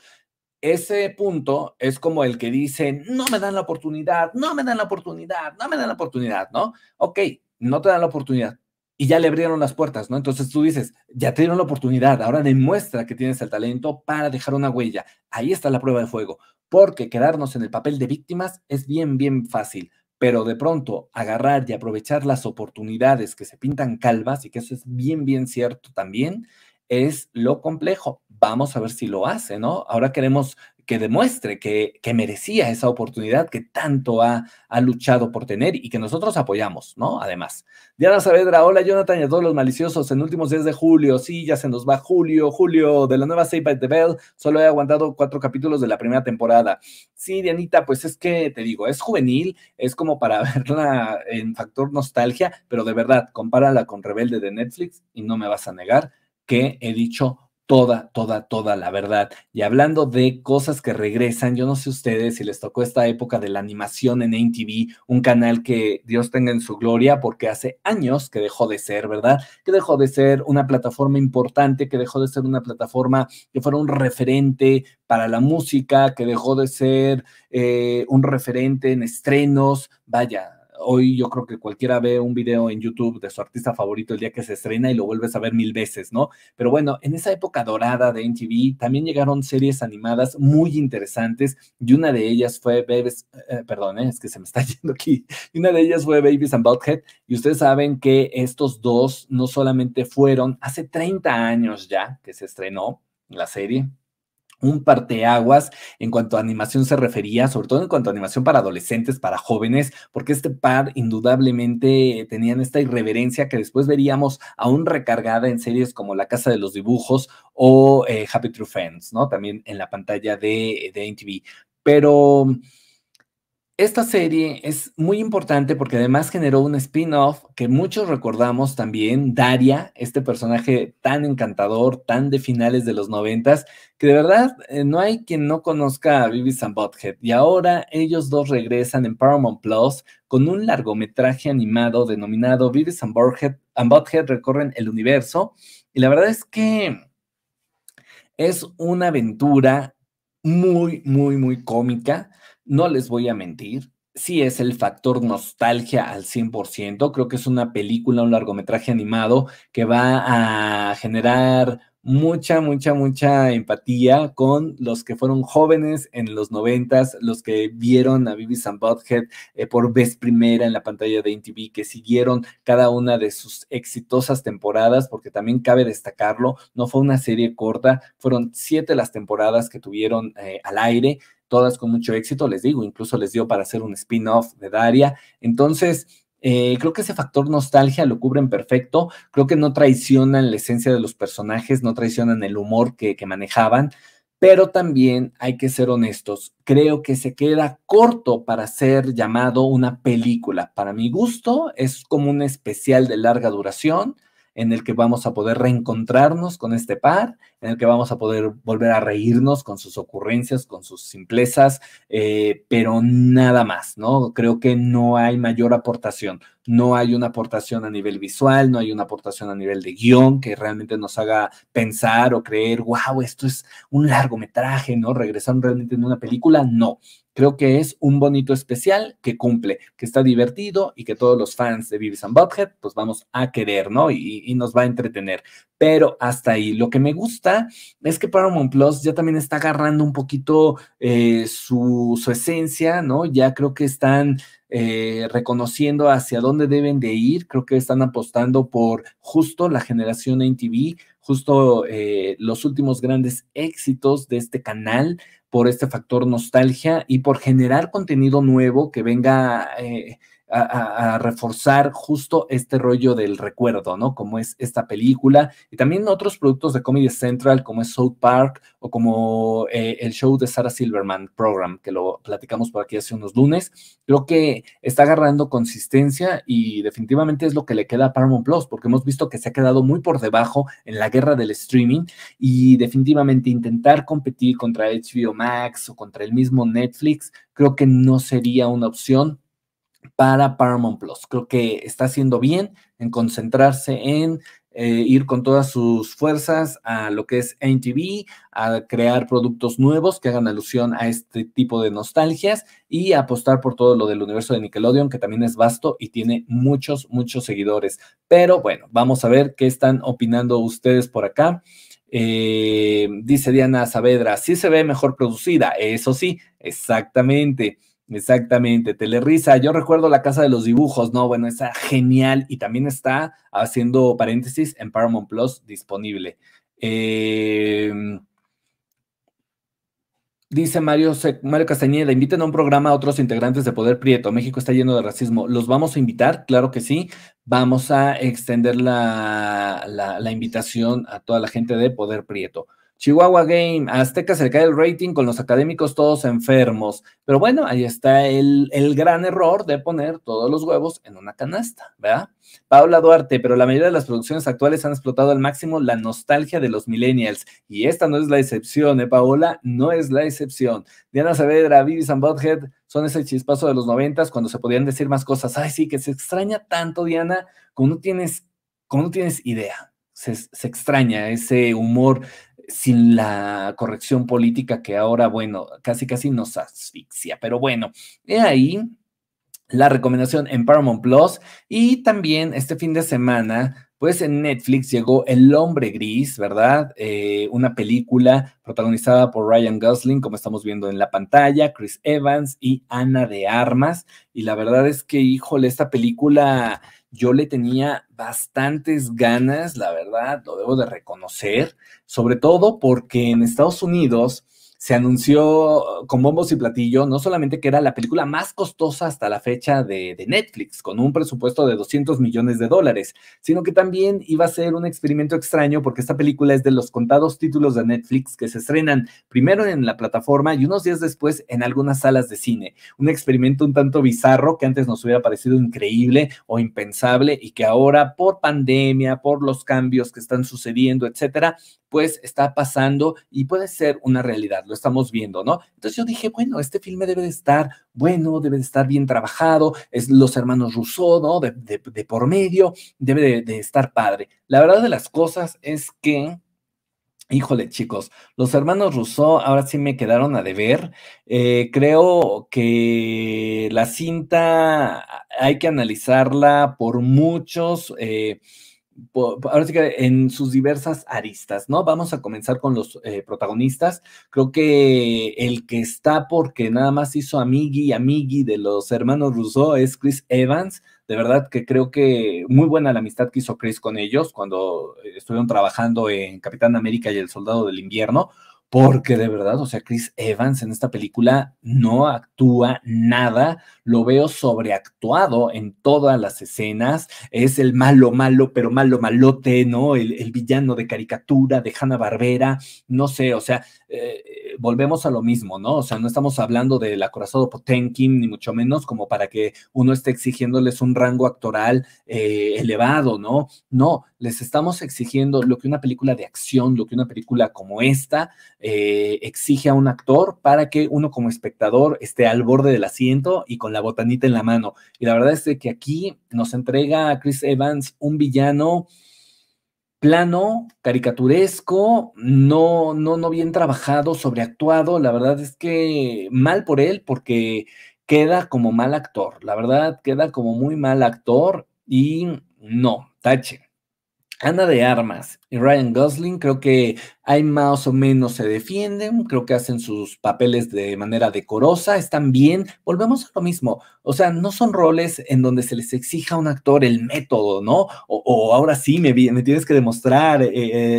S1: ese punto es como el que dice, no me dan la oportunidad, no me dan la oportunidad, no me dan la oportunidad, ¿no? Ok, no te dan la oportunidad, y ya le abrieron las puertas, ¿no? Entonces tú dices, ya te dieron la oportunidad, ahora demuestra que tienes el talento para dejar una huella. Ahí está la prueba de fuego, porque quedarnos en el papel de víctimas es bien, bien fácil, pero de pronto agarrar y aprovechar las oportunidades que se pintan calvas, y que eso es bien, bien cierto también, es lo complejo. Vamos a ver si lo hace, ¿no? Ahora queremos que demuestre que, que, merecía esa oportunidad que tanto ha, ha, luchado por tener y que nosotros apoyamos, ¿no? Además. Diana Saavedra, hola Jonathan y a todos los maliciosos. En últimos días de julio, sí, ya se nos va julio, julio de la nueva Save by the Bell. Solo he aguantado cuatro capítulos de la primera temporada. Sí, Dianita, pues es que te digo, es juvenil, es como para verla en factor nostalgia, pero de verdad, compárala con Rebelde de Netflix y no me vas a negar que he dicho toda, toda, toda la verdad. Y hablando de cosas que regresan, yo no sé ustedes si les tocó esta época de la animación en NTV, un canal que Dios tenga en su gloria, porque hace años que dejó de ser, ¿verdad? Que dejó de ser una plataforma importante, que dejó de ser una plataforma que fuera un referente para la música, que dejó de ser eh, un referente en estrenos, vaya, hoy yo creo que cualquiera ve un video en YouTube de su artista favorito el día que se estrena y lo vuelves a ver mil veces, ¿no? Pero bueno, en esa época dorada de MTV también llegaron series animadas muy interesantes y una de ellas fue Babies, eh, perdón, eh, es que se me está yendo aquí, y una de ellas fue Babies and Butthead y ustedes saben que estos dos no solamente fueron hace 30 años ya que se estrenó la serie, un parteaguas en cuanto a animación se refería, sobre todo en cuanto a animación para adolescentes, para jóvenes, porque este par indudablemente tenían esta irreverencia que después veríamos aún recargada en series como La Casa de los Dibujos o eh, Happy True Friends, ¿no? También en la pantalla de, de Pero esta serie es muy importante porque además generó un spin-off que muchos recordamos también, Daria, este personaje tan encantador, tan de finales de los noventas, que de verdad eh, no hay quien no conozca a Vivis and Bothead. Y ahora ellos dos regresan en Paramount Plus con un largometraje animado denominado Vivis and Bothead. and recorren el universo. Y la verdad es que es una aventura muy, muy, muy cómica no les voy a mentir, sí es el factor nostalgia al 100%. Creo que es una película, un largometraje animado que va a generar mucha, mucha, mucha empatía con los que fueron jóvenes en los noventas, los que vieron a Beavis and eh, por vez primera en la pantalla de InTV, que siguieron cada una de sus exitosas temporadas, porque también cabe destacarlo, no fue una serie corta, fueron siete las temporadas que tuvieron eh, al aire, todas con mucho éxito, les digo, incluso les dio para hacer un spin-off de Daria. Entonces, eh, creo que ese factor nostalgia lo cubren perfecto. Creo que no traicionan la esencia de los personajes, no traicionan el humor que, que manejaban, pero también hay que ser honestos. Creo que se queda corto para ser llamado una película. Para mi gusto, es como un especial de larga duración en el que vamos a poder reencontrarnos con este par, en el que vamos a poder volver a reírnos con sus ocurrencias, con sus simplezas, eh, pero nada más, ¿no? Creo que no hay mayor aportación, no hay una aportación a nivel visual, no hay una aportación a nivel de guión que realmente nos haga pensar o creer, wow, esto es un largometraje, ¿no? Regresar realmente en una película, no. Creo que es un bonito especial que cumple, que está divertido y que todos los fans de Vivi and Butthead pues vamos a querer, ¿no? Y, nos va a entretener. Pero hasta ahí, lo que me gusta es que Paramount Plus ya también está agarrando un poquito eh, su, esencia, ¿no? Ya creo que están... Eh, reconociendo hacia dónde deben de ir. Creo que están apostando por justo la generación NTV, justo eh, los últimos grandes éxitos de este canal por este factor nostalgia y por generar contenido nuevo que venga eh, a, reforzar justo este rollo del recuerdo, ¿no? Como es esta película y también otros productos de Comedy Central como es South Park o como eh, el show de Sarah Silverman Program, que lo platicamos por aquí hace unos lunes. Creo que está agarrando consistencia y definitivamente es lo que le queda a Paramount Plus, porque hemos visto que se ha quedado muy por debajo en la guerra del streaming y definitivamente intentar competir contra HBO Max o contra el mismo Netflix, creo que no sería una opción para Paramount Plus. Creo que está haciendo bien en concentrarse en eh, ir con todas sus fuerzas a lo que es MTV, a crear productos nuevos que hagan alusión a este tipo de nostalgias y apostar por todo lo del universo de Nickelodeon, que también es vasto y tiene muchos, muchos seguidores. Pero bueno, vamos a ver qué están opinando ustedes por acá. Eh, dice Diana Saavedra, sí se ve mejor producida, eso sí, exactamente. Exactamente, Telerisa. Yo recuerdo la casa de los dibujos, ¿no? Bueno, está genial y también está, haciendo paréntesis, en Paramount Plus disponible. Em, dice Mario, Mario Castañeda, inviten a un programa a otros integrantes de Poder Prieto. México está lleno de racismo. ¿Los vamos a invitar? Claro que sí. Vamos a extender la, la invitación a toda la gente de Poder Prieto. Chihuahua Game, Azteca se le cae el rating con los académicos todos enfermos. Pero bueno, ahí está el, gran error de poner todos los huevos en una canasta, ¿verdad? Paola Duarte, pero la mayoría de las producciones actuales han explotado al máximo la nostalgia de los millennials. Y esta no es la excepción, ¿eh, Paola? No es la excepción. Diana Saavedra, Vivis and Bothead son ese chispazo de los noventas cuando se podían decir más cosas. Ay, sí, que se extraña tanto, Diana, como no tienes, tienes idea. Se, se, extraña ese humor sin la corrección política que ahora, bueno, casi casi nos asfixia. Pero bueno, he ahí la recomendación en Paramount Plus y también este fin de semana pues en Netflix llegó El hombre gris, ¿verdad? Eh, una película protagonizada por Ryan Gosling, como estamos viendo en la pantalla, Chris Evans y Ana de Armas. Y la verdad es que, híjole, esta película yo le tenía bastantes ganas, la verdad, lo debo de reconocer, sobre todo porque en Estados Unidos se anunció con bombos y platillo, no solamente que era la película más costosa hasta la fecha de, de, Netflix, con un presupuesto de 200 millones de dólares, sino que también iba a ser un experimento extraño porque esta película es de los contados títulos de Netflix que se estrenan primero en la plataforma y unos días después en algunas salas de cine. Un experimento un tanto bizarro que antes nos hubiera parecido increíble o impensable y que ahora por pandemia, por los cambios que están sucediendo, etcétera, pues está pasando y puede ser una realidad. Lo estamos viendo, ¿no? Entonces yo dije, bueno, este filme debe de estar bueno, debe de estar bien trabajado, es los hermanos Rousseau, ¿no? De, por medio, debe de, estar padre. La verdad de las cosas es que... Híjole, chicos, los hermanos Rousseau ahora sí me quedaron a deber. Eh, creo que la cinta hay que analizarla por muchos eh, ahora sí que en sus diversas aristas, ¿no? Vamos a comenzar con los eh, protagonistas. Creo que el que está porque nada más hizo amigui y amigui de los hermanos Rousseau es Chris Evans. De verdad que creo que muy buena la amistad que hizo Chris con ellos cuando estuvieron trabajando en Capitán América y el Soldado del Invierno porque de verdad, o sea, Chris Evans en esta película no actúa nada, lo veo sobreactuado en todas las escenas, es el malo, malo, pero malo, malote, ¿no? El, villano de caricatura de Hanna Barbera, no sé, o sea, eh, volvemos a lo mismo, ¿no? O sea, no estamos hablando del acorazado Potenkin, ni mucho menos como para que uno esté exigiéndoles un rango actoral eh, elevado, ¿no? No, les estamos exigiendo lo que una película de acción, lo que una película como esta, eh, exige a un actor para que uno como espectador esté al borde del asiento y con la botanita en la mano. Y la verdad es que aquí nos entrega a Chris Evans un villano plano, caricaturesco, no, no, no bien trabajado, sobreactuado. La verdad es que mal por él porque queda como mal actor. La verdad, queda como muy mal actor y no, tache. Ana de Armas y Ryan Gosling creo que hay más o menos se defienden, creo que hacen sus papeles de manera decorosa, están bien, volvemos a lo mismo, o sea, no son roles en donde se les exija a un actor el método, ¿no? O, ahora sí me, me, tienes que demostrar eh,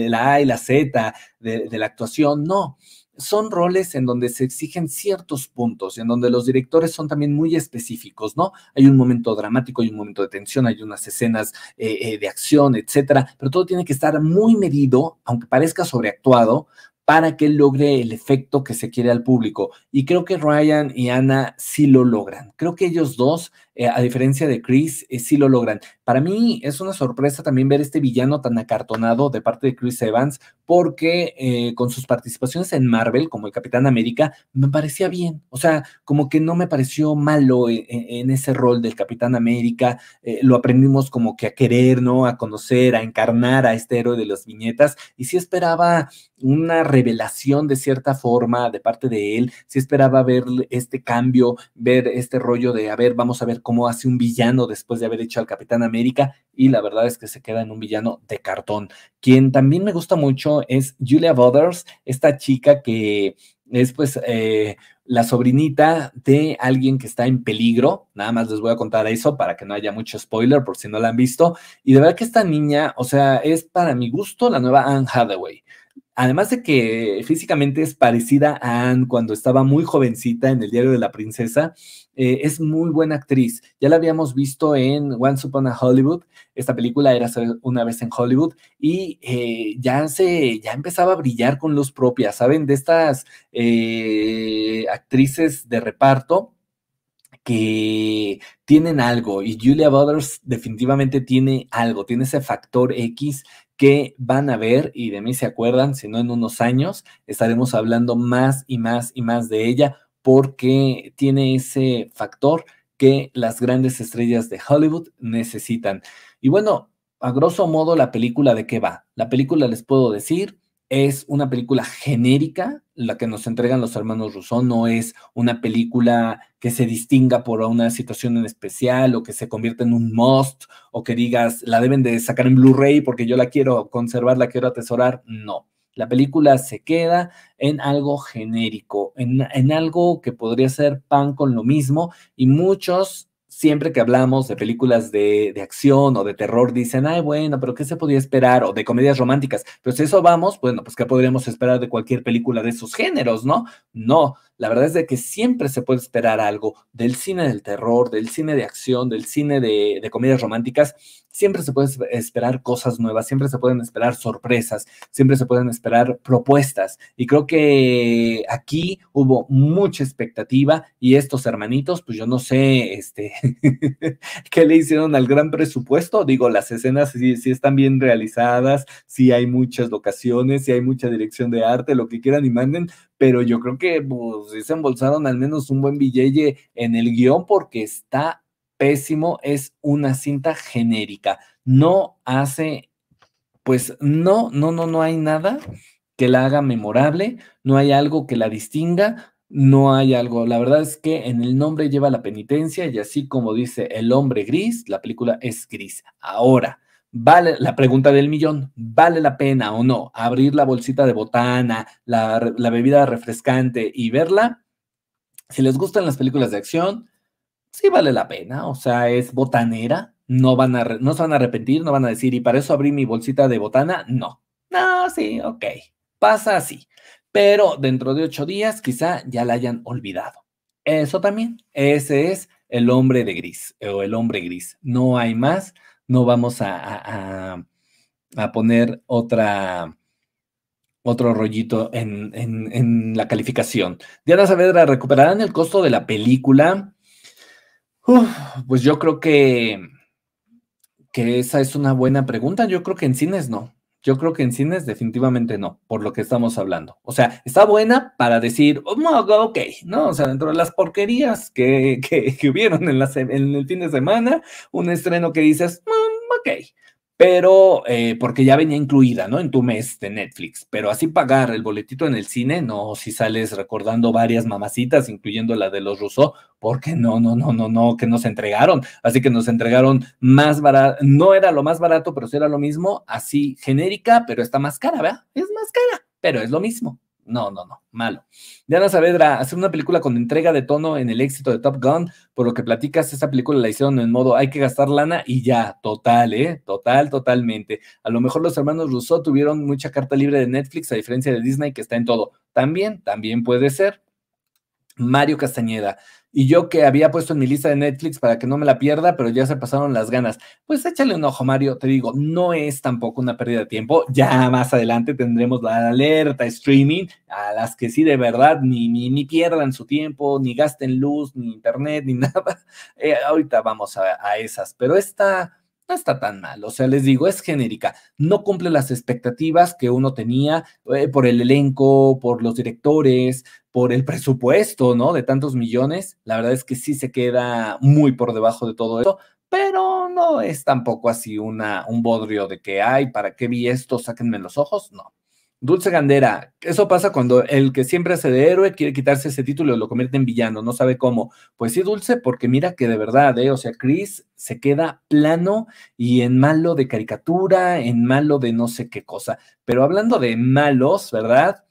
S1: eh, la A y la Z de la actuación, no son roles en donde se exigen ciertos puntos, y en donde los directores son también muy específicos, ¿no? Hay un momento dramático, hay un momento de tensión, hay unas escenas eh, eh, de acción, etcétera, pero todo tiene que estar muy medido, aunque parezca sobreactuado, para que logre el efecto que se quiere al público. Y creo que Ryan y Ana sí lo logran. Creo que ellos dos eh, a diferencia de Chris, eh, sí lo logran. Para mí es una sorpresa también ver este villano tan acartonado de parte de Chris Evans, porque eh, con sus participaciones en Marvel, como el Capitán América, me parecía bien. O sea, como que no me pareció malo en, ese rol del Capitán América. lo aprendimos como que a querer, ¿no? A conocer, a encarnar a este héroe de las viñetas. Y sí esperaba una revelación de cierta forma de parte de él. Sí esperaba ver este cambio, ver este rollo de, a ver, vamos a ver como hace un villano después de haber hecho al Capitán América y la verdad es que se queda en un villano de cartón. Quien también me gusta mucho es Julia Butters, esta chica que es pues eh, la sobrinita de alguien que está en peligro. Nada más les voy a contar eso para que no haya mucho spoiler por si no la han visto. Y de verdad que esta niña, o sea, es para mi gusto la nueva Anne Hathaway. Además de que físicamente es parecida a Anne cuando estaba muy jovencita en el diario de la princesa, eh, es muy buena actriz. Ya la habíamos visto en Once Upon a Hollywood. Esta película era una vez en Hollywood y eh, ya se, ya empezaba a brillar con luz propia, ¿saben? De estas eh, actrices de reparto que tienen algo y Julia Butters definitivamente tiene algo, tiene ese factor X que van a ver, y de mí se acuerdan, si no en unos años, estaremos hablando más y más y más de ella porque tiene ese factor que las grandes estrellas de Hollywood necesitan. Y bueno, a grosso modo, la película de qué va. La película, les puedo decir, es una película genérica, la que nos entregan los hermanos Rousseau, no es una película que se distinga por una situación en especial o que se convierta en un must o que digas, la deben de sacar en Blu-ray porque yo la quiero conservar, la quiero atesorar. No, la película se queda en algo genérico, en, en algo que podría ser pan con lo mismo y muchos siempre que hablamos de películas de, de, acción o de terror, dicen, ay, bueno, pero ¿qué se podía esperar? O de comedias románticas. Pero pues si eso vamos, bueno, pues ¿qué podríamos esperar de cualquier película de esos géneros, no? No, la verdad es de que siempre se puede esperar algo del cine del terror, del cine de acción, del cine de, comedias románticas. Siempre se puede esperar cosas nuevas, siempre se pueden esperar sorpresas, siempre se pueden esperar propuestas. Y creo que aquí hubo mucha expectativa y estos hermanitos, pues yo no sé, este, qué le hicieron al gran presupuesto. Digo, las escenas sí, están bien realizadas, sí hay muchas locaciones, sí hay mucha dirección de arte, lo que quieran y manden, pero yo creo que se pues, embolsaron al menos un buen billete en el guión porque está pésimo, es una cinta genérica, no hace, pues no, no, no, no hay nada que la haga memorable, no hay algo que la distinga, no hay algo. La verdad es que en el nombre lleva la penitencia y así como dice el hombre gris, la película es gris. Ahora, Vale la pregunta del millón, ¿vale la pena o no abrir la bolsita de botana, la, bebida refrescante y verla? Si les gustan las películas de acción, sí vale la pena, o sea, es botanera, no, van a, no se van a arrepentir, no van a decir, ¿y para eso abrí mi bolsita de botana? No, no, sí, ok, pasa así, pero dentro de ocho días quizá ya la hayan olvidado. Eso también, ese es el hombre de gris o el hombre gris, no hay más no vamos a, poner otra, otro rollito en, en, la calificación. Diana Saavedra, ¿recuperarán el costo de la película? pues yo creo que, que esa es una buena pregunta. Yo creo que en cines no. Yo creo que en cines definitivamente no, por lo que estamos hablando. O sea, está buena para decir, oh, ok, ¿no? O sea, dentro de las porquerías que, que, hubieron en, la, en, el fin de semana, un estreno que dices, mm, ok, pero eh, porque ya venía incluida, ¿no? En tu mes de Netflix, pero así pagar el boletito en el cine, no, si sales recordando varias mamacitas, incluyendo la de los Rousseau, porque no, no, no, no, no, que nos entregaron, así que nos entregaron más barato, no era lo más barato, pero sí era lo mismo, así genérica, pero está más cara, ¿verdad? Es más cara, pero es lo mismo. No, no, no, malo. Diana Saavedra, hacer una película con entrega de tono en el éxito de Top Gun, por lo que platicas, esa película la hicieron en modo hay que gastar lana y ya, total, ¿eh? Total, totalmente. A lo mejor los hermanos Rousseau tuvieron mucha carta libre de Netflix, a diferencia de Disney que está en todo. También, también puede ser. Mario Castañeda, y yo que había puesto en mi lista de Netflix para que no me la pierda, pero ya se pasaron las ganas. Pues échale un ojo, Mario, te digo, no es tampoco una pérdida de tiempo. Ya más adelante tendremos la alerta streaming a las que sí de verdad ni, ni, pierdan su tiempo, ni gasten luz, ni internet, ni nada. Eh, ahorita vamos a, esas, pero esta no está tan mal. O sea, les digo, es genérica. No cumple las expectativas que uno tenía eh, por el elenco, por los directores, por el presupuesto, ¿no? De tantos millones, la verdad es que sí se queda muy por debajo de todo eso... pero no es tampoco así una, un bodrio de que, hay ¿para qué vi esto? Sáquenme los ojos, no. Dulce Gandera, eso pasa cuando el que siempre hace de héroe quiere quitarse ese título y lo convierte en villano, no sabe cómo. Pues sí, Dulce, porque mira que de verdad, ¿eh? o sea, Chris se queda plano y en malo de caricatura, en malo de no sé qué cosa. Pero hablando de malos, ¿verdad?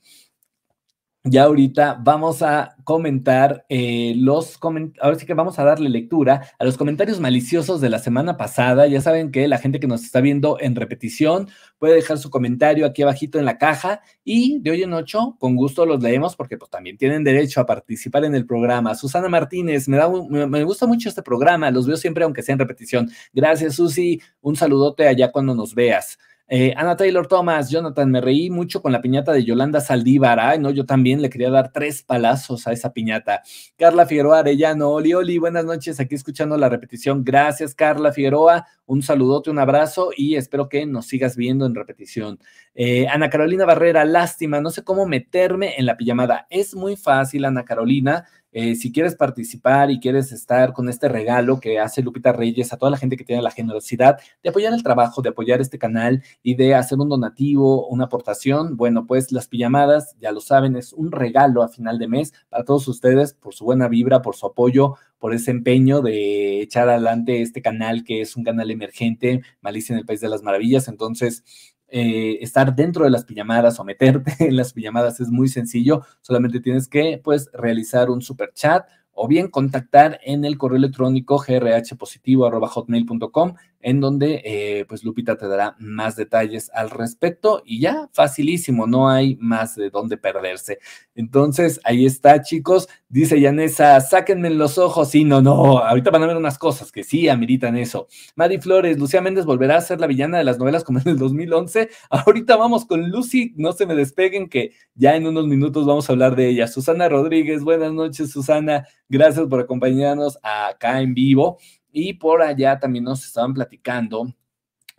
S1: ya ahorita vamos a comentar eh, los comentarios, ahora sí que vamos a darle lectura a los comentarios maliciosos de la semana pasada. Ya saben que la gente que nos está viendo en repetición puede dejar su comentario aquí abajito en la caja y de hoy en ocho con gusto los leemos porque pues también tienen derecho a participar en el programa. Susana Martínez, me, da me gusta mucho este programa, los veo siempre aunque sea en repetición. Gracias Susi, un saludote allá cuando nos veas. Eh, Ana Taylor Thomas, Jonathan, me reí mucho con la piñata de Yolanda Saldívar. Ay, no, yo también le quería dar tres palazos a esa piñata. Carla Figueroa Arellano, Oli, Oli, buenas noches, aquí escuchando la repetición. Gracias, Carla Figueroa. Un saludote, un abrazo y espero que nos sigas viendo en repetición. Eh, Ana Carolina Barrera, lástima, no sé cómo meterme en la pijamada. Es muy fácil, Ana Carolina. Eh, si quieres participar y quieres estar con este regalo que hace Lupita Reyes a toda la gente que tiene la generosidad de apoyar el trabajo, de apoyar este canal y de hacer un donativo, una aportación, bueno, pues las pijamadas, ya lo saben, es un regalo a final de mes para todos ustedes por su buena vibra, por su apoyo, por ese empeño de echar adelante este canal que es un canal emergente, Malicia en el País de las Maravillas. Entonces, eh, estar dentro de las pijamadas o meterte en las pijamadas es muy sencillo. Solamente tienes que, pues, realizar un super chat o bien contactar en el correo electrónico grhpositivo.com, en donde eh, pues Lupita te dará más detalles al respecto y ya, facilísimo, no hay más de dónde perderse. Entonces, ahí está, chicos, dice Yanesa, sáquenme los ojos, sí, no, no, ahorita van a ver unas cosas que sí ameritan eso. Mari Flores, Lucía Méndez volverá a ser la villana de las novelas como en el 2011, ahorita vamos con Lucy, no se me despeguen que ya en unos minutos vamos a hablar de ella. Susana Rodríguez, buenas noches, Susana. Gracias por acompañarnos acá en vivo. Y por allá también nos estaban platicando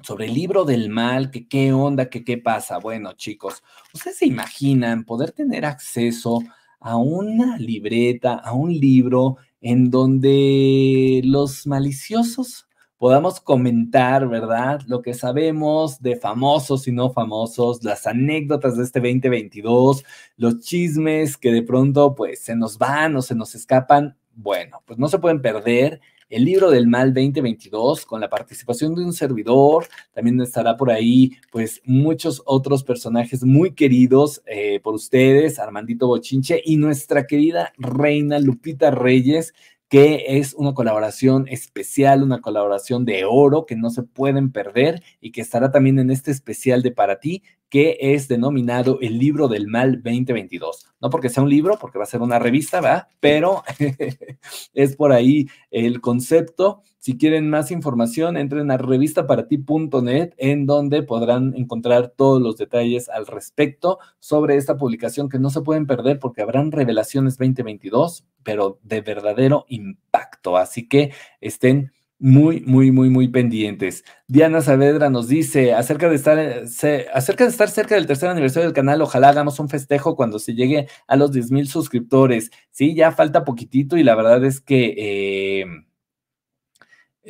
S1: sobre el libro del mal, que qué onda, que qué pasa. Bueno, chicos, ¿ustedes se imaginan poder tener acceso a una libreta, a un libro en donde los maliciosos podamos comentar, ¿verdad? Lo que sabemos de famosos y no famosos, las anécdotas de este 2022, los chismes que de pronto pues se nos van o se nos escapan. Bueno, pues no se pueden perder el libro del mal 2022 con la participación de un servidor. También estará por ahí, pues, muchos otros personajes muy queridos eh, por ustedes, Armandito Bochinche y nuestra querida reina Lupita Reyes, que es una colaboración especial, una colaboración de oro que no se pueden perder y que estará también en este especial de para ti, que es denominado El Libro del Mal 2022. No porque sea un libro, porque va a ser una revista, ¿verdad? Pero es por ahí el concepto si quieren más información, entren a revistaparati.net en donde podrán encontrar todos los detalles al respecto sobre esta publicación que no se pueden perder porque habrán revelaciones 2022, pero de verdadero impacto. Así que estén muy, muy, muy, muy pendientes. Diana Saavedra nos dice acerca de estar, acerca de estar cerca del tercer aniversario del canal, ojalá hagamos un festejo cuando se llegue a los 10 mil suscriptores. Sí, ya falta poquitito y la verdad es que... Eh,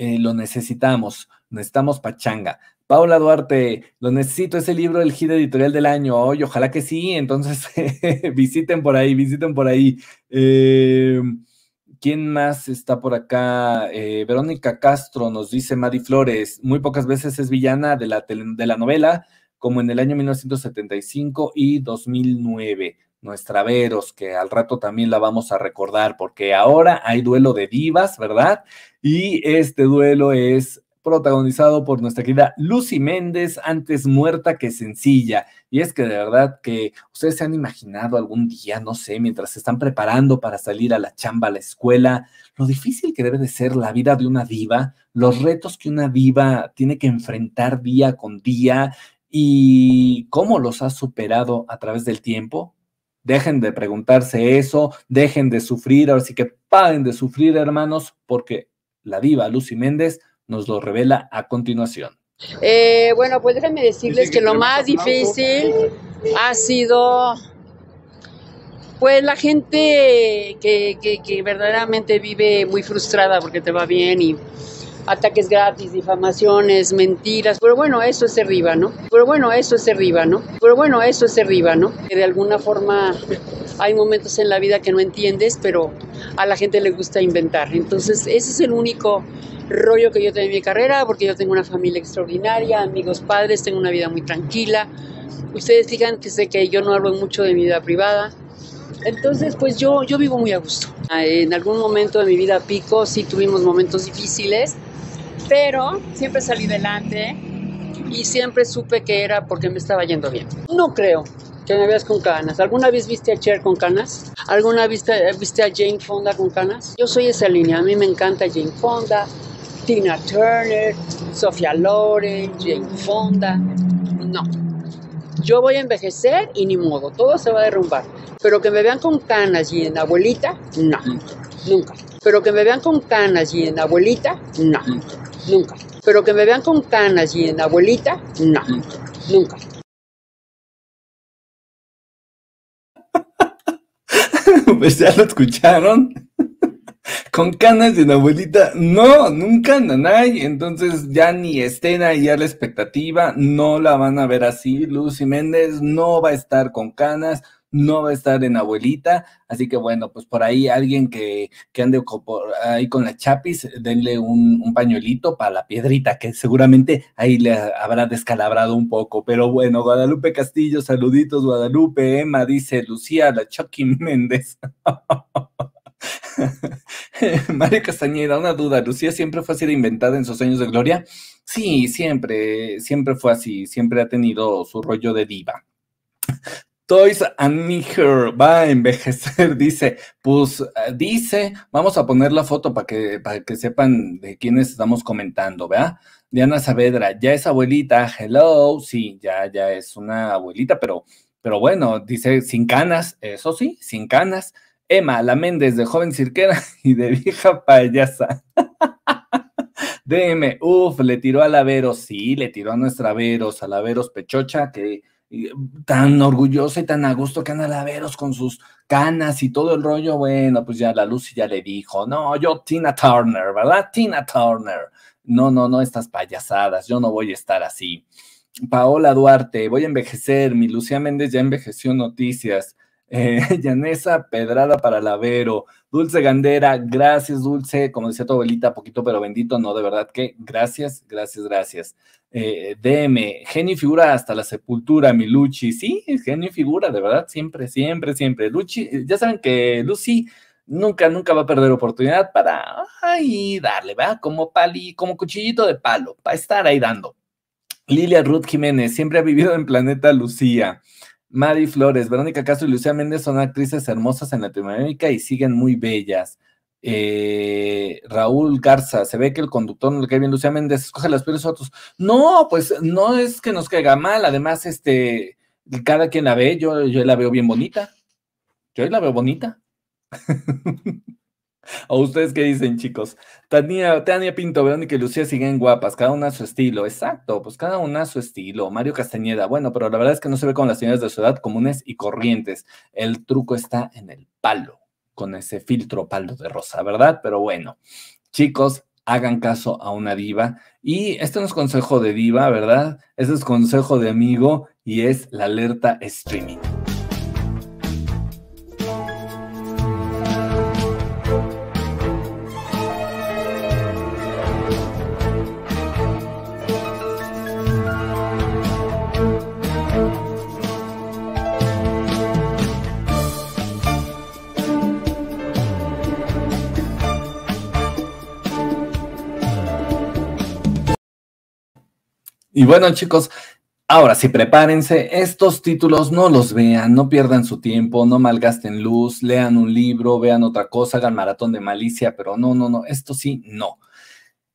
S1: eh, lo necesitamos, necesitamos pachanga. Paula Duarte, lo necesito, ese libro del giro editorial del año. ojalá que sí, entonces visiten por ahí, visiten por ahí. Em, ¿Quién más está por acá? Eh, Verónica Castro nos dice Mari Flores, muy pocas veces es villana de la, de la novela, como en el año 1975 y 2009 nuestra Veros, que al rato también la vamos a recordar, porque ahora hay duelo de divas, ¿verdad? Y este duelo es protagonizado por nuestra querida Lucy Méndez, antes muerta que sencilla. Y es que de verdad que ustedes se han imaginado algún día, no sé, mientras se están preparando para salir a la chamba, a la escuela, lo difícil que debe de ser la vida de una diva, los retos que una diva tiene que enfrentar día con día y cómo los ha superado a través del tiempo. Dejen de preguntarse eso, dejen de sufrir, ahora sí que paren de sufrir, hermanos, porque la diva Lucy Méndez nos lo revela a continuación.
S3: Eh, bueno, pues déjenme decirles que lo más difícil ha sido pues la gente que, verdaderamente vive muy frustrada porque te va bien y ataques gratis, difamaciones, mentiras, pero bueno, eso es arriba, ¿no? Pero bueno, eso es arriba, ¿no? Pero bueno, eso es arriba, ¿no? Que de alguna forma hay momentos en la vida que no entiendes, pero a la gente le gusta inventar. Entonces, ese es el único rollo que yo tengo en mi carrera, porque yo tengo una familia extraordinaria, amigos padres, tengo una vida muy tranquila. Ustedes digan que sé que yo no hablo mucho de mi vida privada. Entonces, pues yo, yo vivo muy a gusto. Ah, en algún momento de mi vida pico, sí tuvimos momentos difíciles, pero siempre salí delante y siempre supe que era porque me estaba yendo bien. No creo que me veas con canas. ¿Alguna vez viste a Cher con canas? ¿Alguna vez viste a Jane Fonda con canas? Yo soy esa línea, a mí me encanta Jane Fonda, Tina Turner, Sofia Loren, Jane Fonda.
S4: No.
S3: Yo voy a envejecer y ni modo, todo se va a derrumbar. Pero que me vean con canas y en abuelita, no, mm. nunca. Pero que me vean con canas y en abuelita, no. Mm nunca. Pero que me vean con canas y en abuelita, no, mm. nunca.
S1: pues ya lo escucharon. Con canas y en abuelita, no, nunca, nanay. Entonces ya ni estén ahí ya la expectativa, no la van a ver así. Lucy Méndez no va a estar con canas no va a estar en abuelita, así que bueno, pues por ahí alguien que, ande ahí con la chapis, denle un, pañuelito para la piedrita, que seguramente ahí le habrá descalabrado un poco, pero bueno, Guadalupe Castillo, saluditos Guadalupe, Emma dice Lucía, la Chucky Méndez. Mario Castañeda, una duda, ¿Lucía siempre fue así de inventada en sus años de gloria? Sí, siempre, siempre fue así, siempre ha tenido su rollo de diva. Toys and Meher va a envejecer, dice. Pues eh, dice, vamos a poner la foto para que, para que sepan de quiénes estamos comentando, ¿verdad? Diana Saavedra, ya es abuelita, hello, sí, ya, ya es una abuelita, pero, pero bueno, dice sin canas, eso sí, sin canas. Emma, la Méndez de joven cirquera y de vieja payasa. DM, uff, le tiró a la Veros, sí, le tiró a nuestra Veros, a la Veros Pechocha, que eh, tan orgullosa y tan a gusto que veros con sus canas y todo el rollo, bueno, pues ya la Lucy ya le dijo, no, yo Tina Turner, ¿verdad? Tina Turner. No, no, no, estas payasadas, yo no voy a estar así. Paola Duarte, voy a envejecer, mi Lucía Méndez ya envejeció noticias. Eh, Pedrada para Lavero, Dulce Gandera, gracias Dulce, como decía tu abuelita, poquito pero bendito, no, de verdad que gracias, gracias, gracias eh, DM, genio y figura hasta la sepultura, mi Luchi. Sí, genio y figura, de verdad, siempre, siempre, siempre. Luchi, eh, ya saben que Lucy nunca, nunca va a perder oportunidad para ahí darle, va, Como pali, como cuchillito de palo, para estar ahí dando. Lilia Ruth Jiménez, siempre ha vivido en Planeta Lucía. Mari Flores, Verónica Castro y Lucía Méndez son actrices hermosas en Latinoamérica y siguen muy bellas. Eh, Raúl Garza, se ve que el conductor no le cae bien Lucía Méndez, escoge las peores fotos. No, pues no es que nos caiga mal, además, este, cada quien la ve, yo, yo la veo bien bonita. Yo la veo bonita. ¿O ustedes qué dicen, chicos? Tania, Pinto, Verónica y Lucía siguen guapas, cada una a su estilo. Exacto, pues cada una a su estilo. Mario Castañeda, bueno, pero la verdad es que no se ve con las señoras de su edad comunes y corrientes. El truco está en el palo con ese filtro paldo de rosa, ¿verdad? Pero bueno, chicos, hagan caso a una diva. Y este no es consejo de diva, ¿verdad? Este es consejo de amigo y es la alerta streaming. Y bueno, chicos, ahora sí, prepárense. Estos títulos no los vean, no pierdan su tiempo, no malgasten luz, lean un libro, vean otra cosa, hagan maratón de malicia, pero no, no, no, esto sí, no.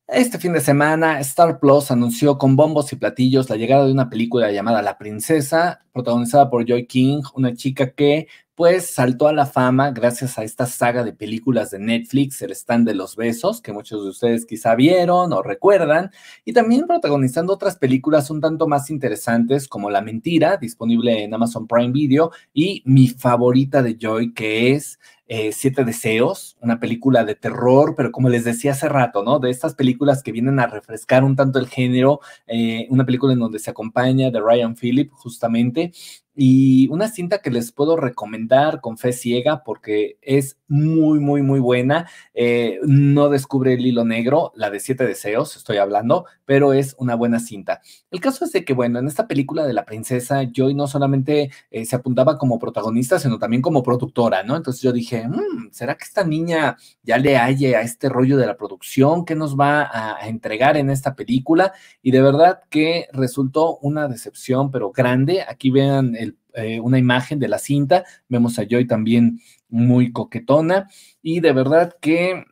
S1: Este fin de semana, Star Plus anunció con bombos y platillos la llegada de una película llamada La Princesa, protagonizada por Joy King, una chica que pues saltó a la fama gracias a esta saga de películas de Netflix, El Stand de los Besos, que muchos de ustedes quizá vieron o recuerdan, y también protagonizando otras películas un tanto más interesantes como La Mentira, disponible en Amazon Prime Video, y mi favorita de Joy, que es eh, Siete Deseos, una película de terror, pero como les decía hace rato, ¿no? De estas películas que vienen a refrescar un tanto el género, eh, una película en donde se acompaña de Ryan Phillip, justamente, y una cinta que les puedo recomendar con fe ciega porque es muy, muy, muy buena. Eh, no descubre el hilo negro, la de siete deseos, estoy hablando, pero es una buena cinta. El caso es de que, bueno, en esta película de la princesa, Joy no solamente eh, se apuntaba como protagonista, sino también como productora, ¿no? Entonces yo dije, mm, ¿será que esta niña ya le halle a este rollo de la producción? ¿Qué nos va a, entregar en esta película? Y de verdad que resultó una decepción, pero grande. Aquí vean eh, una imagen de la cinta. Vemos a Joy también muy coquetona y de verdad que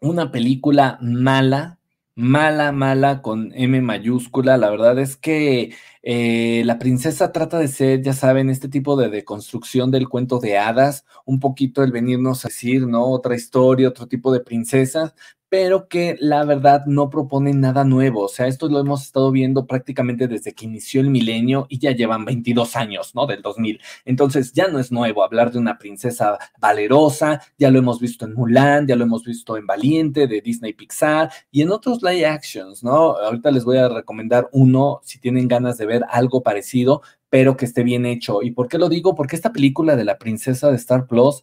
S1: una película mala, mala, mala con M mayúscula, la verdad es que eh, la princesa trata de ser, ya saben, este tipo de deconstrucción del cuento de hadas, un poquito el venirnos a decir, ¿no? Otra historia, otro tipo de princesas, pero que la verdad no propone nada nuevo. O sea, esto lo hemos estado viendo prácticamente desde que inició el milenio y ya llevan 22 años, ¿no? Del 2000. Entonces ya no es nuevo hablar de una princesa valerosa, ya lo hemos visto en Mulan, ya lo hemos visto en Valiente de Disney Pixar y en otros live actions, ¿no? Ahorita les voy a recomendar uno si tienen ganas de ver algo parecido, pero que esté bien hecho. ¿Y por qué lo digo? Porque esta película de la princesa de Star Plus,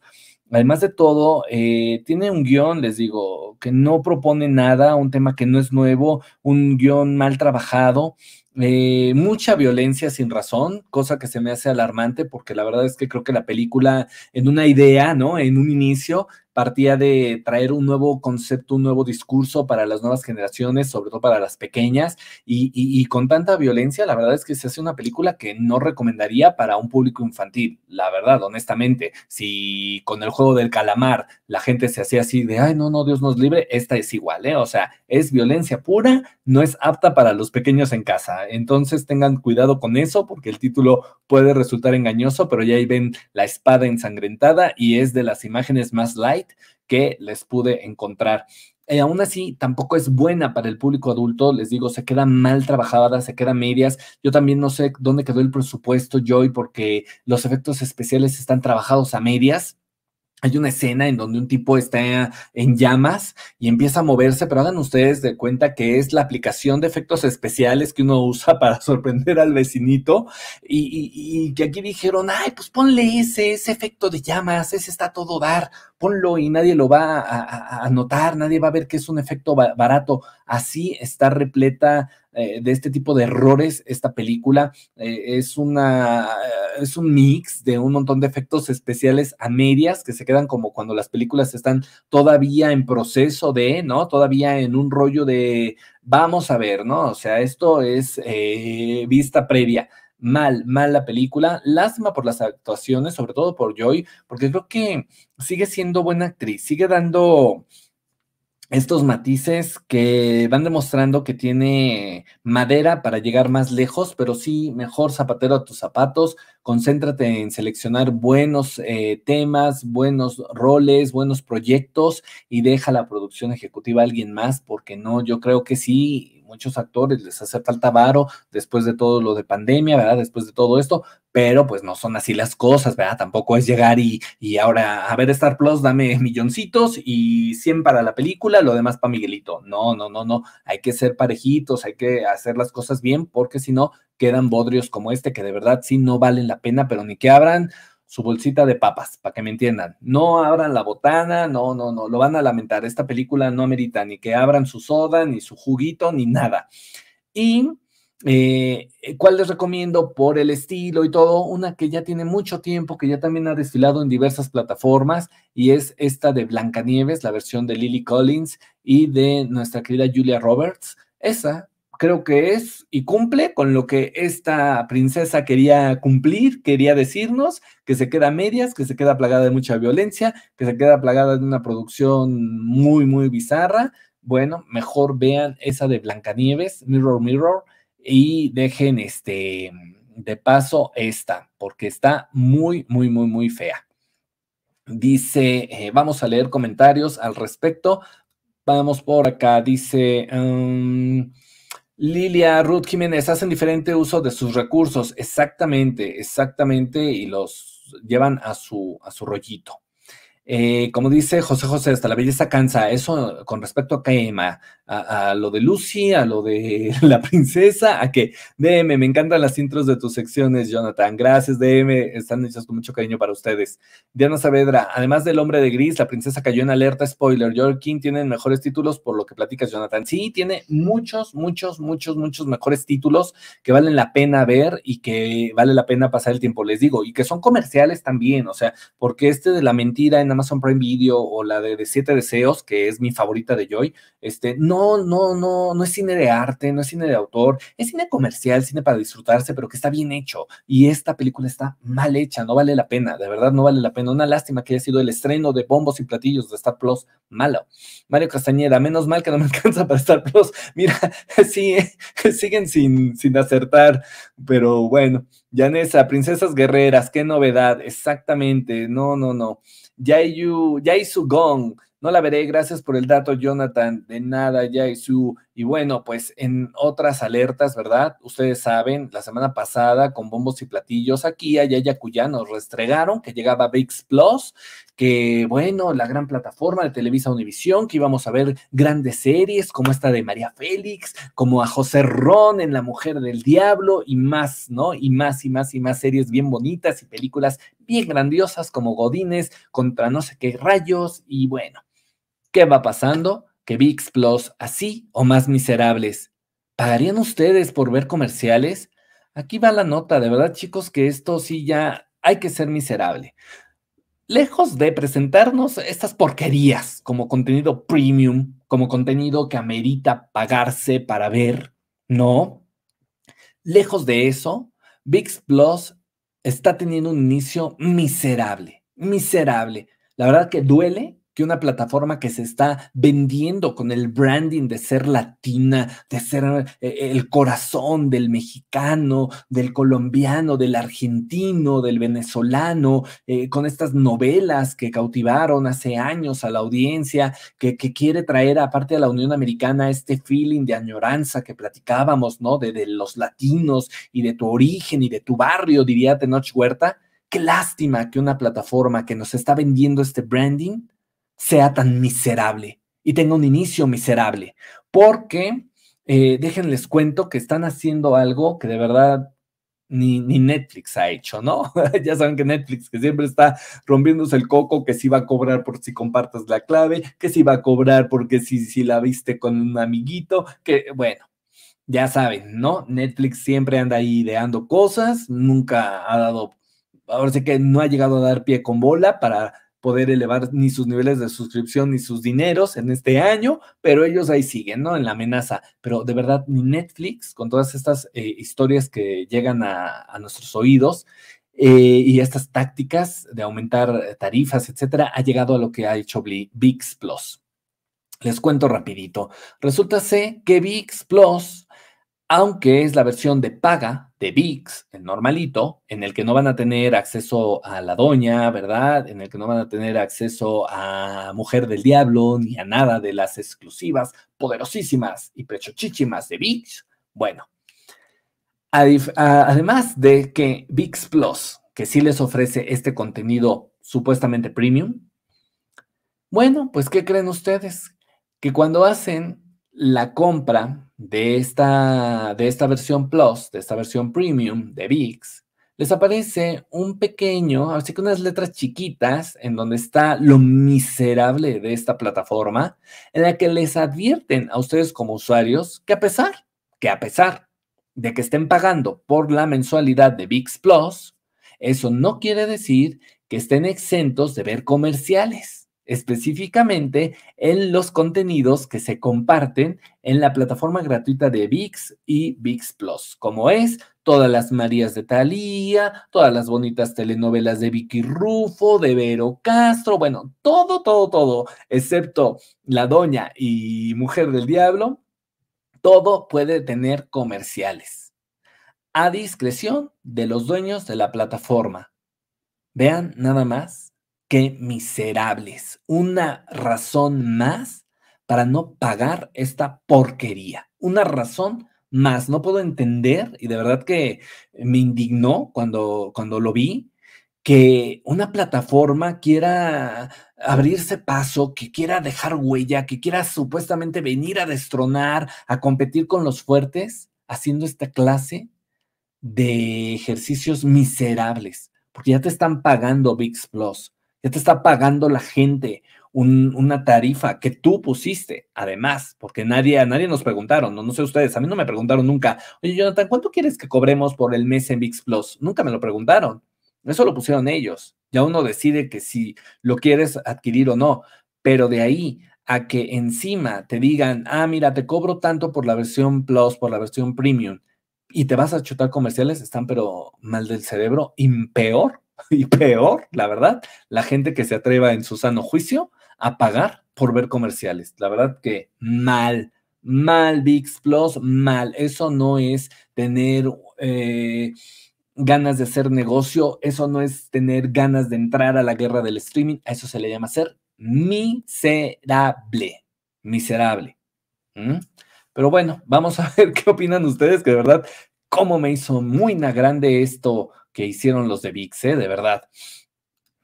S1: además de todo, eh, tiene un guión, les digo, que no propone nada, un tema que no es nuevo, un guión mal trabajado. Eh, mucha violencia sin razón, cosa que se me hace alarmante porque la verdad es que creo que la película en una idea, ¿no? En un inicio partía de traer un nuevo concepto, un nuevo discurso para las nuevas generaciones, sobre todo para las pequeñas, y, con tanta violencia, la verdad es que se hace una película que no recomendaría para un público infantil, la verdad, honestamente. Si con el juego del calamar la gente se hacía así de, ay, no, no, Dios nos libre, esta es igual, ¿eh? O sea, es violencia pura, no es apta para los pequeños en casa. Entonces tengan cuidado con eso porque el título puede resultar engañoso, pero ya ahí ven la espada ensangrentada y es de las imágenes más light que les pude encontrar. y aún así, tampoco es buena para el público adulto, les digo, se queda mal trabajada, se queda medias. Yo también no sé dónde quedó el presupuesto, Joy, porque los efectos especiales están trabajados a medias. Hay una escena en donde un tipo está en llamas y empieza a moverse, pero hagan ustedes de cuenta que es la aplicación de efectos especiales que uno usa para sorprender al vecinito y, que aquí dijeron, ay, pues ponle ese, ese efecto de llamas, ese está todo dar, ponlo y nadie lo va a, a notar, nadie va a ver que es un efecto barato. Así está repleta eh, de este tipo de errores esta película. Eh, es, una, es un mix de un montón de efectos especiales a medias que se quedan como cuando las películas están todavía en proceso de, ¿no? Todavía en un rollo de, vamos a ver, ¿no? O sea, esto es eh, vista previa. Mal, mal la película. Lástima por las actuaciones, sobre todo por Joy, porque creo que sigue siendo buena actriz, sigue dando estos matices que van demostrando que tiene madera para llegar más lejos, pero sí, mejor zapatero a tus zapatos, concéntrate en seleccionar buenos eh, temas, buenos roles, buenos proyectos y deja la producción ejecutiva a alguien más, porque no, yo creo que sí, muchos actores les hace falta varo después de todo lo de pandemia, ¿verdad? Después de todo esto, pero pues no son así las cosas, ¿verdad? Tampoco es llegar y, y ahora, a ver, Star Plus, dame milloncitos y 100 para la película, lo demás para Miguelito. No, no, no, no, hay que ser parejitos, hay que hacer las cosas bien, porque si no, quedan bodrios como este, que de verdad sí no valen la pena, pero ni que abran su bolsita de papas, para que me entiendan. No abran la botana, no, no, no, lo van a lamentar. Esta película no amerita ni que abran su soda, ni su juguito, ni nada. Y eh, eh, ¿Cuál les recomiendo por el estilo y todo? Una que ya tiene mucho tiempo, que ya también ha desfilado en diversas plataformas y es esta de Blancanieves, la versión de Lily Collins y de nuestra querida Julia Roberts. Esa creo que es y cumple con lo que esta princesa quería cumplir, quería decirnos, que se queda a medias, que se queda plagada de mucha violencia, que se queda plagada de una producción muy, muy bizarra. Bueno, mejor vean esa de Blancanieves, Mirror Mirror y dejen este de paso esta, porque está muy, muy, muy, muy fea. Dice, eh, vamos a leer comentarios al respecto. Vamos por acá, dice um, Lilia Ruth Jiménez, hacen diferente uso de sus recursos. Exactamente, exactamente, y los llevan a su, a su rollito. Eh, como dice José José, hasta la belleza cansa. Eso con respecto a Kema, a, lo de Lucy, a lo de la princesa, a que DM, me encantan las intros de tus secciones, Jonathan. Gracias, DM, están hechas con mucho cariño para ustedes. Diana Saavedra, además del hombre de gris, la princesa cayó en alerta. Spoiler, York King tienen mejores títulos por lo que platicas, Jonathan. Sí, tiene muchos, muchos, muchos, muchos mejores títulos que valen la pena ver y que vale la pena pasar el tiempo, les digo, y que son comerciales también, o sea, porque este de la mentira en Amazon Prime Video o la de, Siete Deseos, que es mi favorita de Joy, este, no, no, no, no es cine de arte, no es cine de autor, es cine comercial, cine para disfrutarse, pero que está bien hecho. Y esta película está mal hecha, no vale la pena, de verdad no vale la pena. Una lástima que haya sido el estreno de Bombos y Platillos de Star Plus, malo. Mario Castañeda, menos mal que no me alcanza para Star Plus. Mira, sí, eh, siguen sin, sin acertar, pero bueno. Janessa, Princesas Guerreras, qué novedad, exactamente, no, no, no. Yayu, Yaisu Gong, no la veré, gracias por el dato, Jonathan. De nada, Yaisu. Y bueno, pues en otras alertas, ¿verdad? Ustedes saben, la semana pasada con bombos y platillos aquí, allá y acullá nos restregaron que llegaba VIX Plus que bueno, la gran plataforma de Televisa Univisión, que íbamos a ver grandes series como esta de María Félix, como a José Ron en La Mujer del Diablo y más, ¿no? Y más y más y más series bien bonitas y películas bien grandiosas como Godines contra no sé qué rayos y bueno, ¿qué va pasando? Que VIX Plus así o más miserables. ¿Pagarían ustedes por ver comerciales? Aquí va la nota, de verdad chicos, que esto sí ya hay que ser miserable lejos de presentarnos estas porquerías como contenido premium, como contenido que amerita pagarse para ver, no. Lejos de eso, VIX Plus está teniendo un inicio miserable, miserable. La verdad que duele que una plataforma que se está vendiendo con el branding de ser latina, de ser eh, eh, el corazón del mexicano, del colombiano, del argentino, del venezolano, eh, con estas novelas que cautivaron hace años a la audiencia, que, quiere traer aparte de la Unión Americana este feeling de añoranza que platicábamos, ¿no? De, los latinos y de tu origen y de tu barrio, diría Noche Huerta. Qué lástima que una plataforma que nos está vendiendo este branding sea tan miserable y tenga un inicio miserable, porque eh, déjenles cuento que están haciendo algo que de verdad ni, Netflix ha hecho, ¿no? ya saben que Netflix, que siempre está rompiéndose el coco, que si va a cobrar por si compartas la clave, que si va a cobrar porque si, si la viste con un amiguito, que bueno, ya saben, ¿no? Netflix siempre anda ahí ideando cosas, nunca ha dado, ahora sí que no ha llegado a dar pie con bola para poder elevar ni sus niveles de suscripción ni sus dineros en este año, pero ellos ahí siguen, ¿no? En la amenaza. Pero de verdad, ni Netflix, con todas estas eh, historias que llegan a, nuestros oídos eh, y estas tácticas de aumentar tarifas, etcétera, ha llegado a lo que ha hecho VIX Plus. Les cuento rapidito. Resulta que VIX Plus aunque es la versión de paga de VIX, el normalito, en el que no van a tener acceso a la doña, ¿verdad? En el que no van a tener acceso a Mujer del Diablo ni a nada de las exclusivas poderosísimas y prechochichimas de VIX. Bueno, además de que VIX Plus, que sí les ofrece este contenido supuestamente premium, bueno, pues ¿qué creen ustedes? Que cuando hacen la compra de esta, de esta versión Plus, de esta versión Premium de VIX, les aparece un pequeño, así que unas letras chiquitas en donde está lo miserable de esta plataforma, en la que les advierten a ustedes como usuarios que a pesar, que a pesar de que estén pagando por la mensualidad de VIX Plus, eso no quiere decir que estén exentos de ver comerciales específicamente en los contenidos que se comparten en la plataforma gratuita de VIX y VIX Plus, como es todas las Marías de Talía, todas las bonitas telenovelas de Vicky Rufo, de Vero Castro, bueno, todo, todo, todo, excepto La Doña y Mujer del Diablo, todo puede tener comerciales a discreción de los dueños de la plataforma. Vean nada más Qué miserables. Una razón más para no pagar esta porquería. Una razón más. No puedo entender, y de verdad que me indignó cuando, cuando lo vi, que una plataforma quiera abrirse paso, que quiera dejar huella, que quiera supuestamente venir a destronar, a competir con los fuertes, haciendo esta clase de ejercicios miserables, porque ya te están pagando VIX Plus, ya te está pagando la gente una tarifa que tú pusiste, además, porque nadie, nadie nos preguntaron, no, no sé ustedes, a mí no me preguntaron nunca, oye Jonathan, ¿cuánto quieres que cobremos por el mes en VIX Plus? Nunca me lo preguntaron, eso lo pusieron ellos, ya uno decide que si lo quieres adquirir o no, pero de ahí a que encima te digan, ah, mira, te cobro tanto por la versión Plus, por la versión Premium, y te vas a chutar comerciales, están pero mal del cerebro y peor y peor, la verdad, la gente que se atreva en su sano juicio a pagar por ver comerciales. La verdad que mal, mal VIX Plus, mal. Eso no es tener eh, ganas de hacer negocio, eso no es tener ganas de entrar a la guerra del streaming, a eso se le llama ser miserable, miserable. Pero bueno, vamos a ver qué opinan ustedes, que de verdad, cómo me hizo muy na grande esto que hicieron los de VIX, ¿eh? de verdad.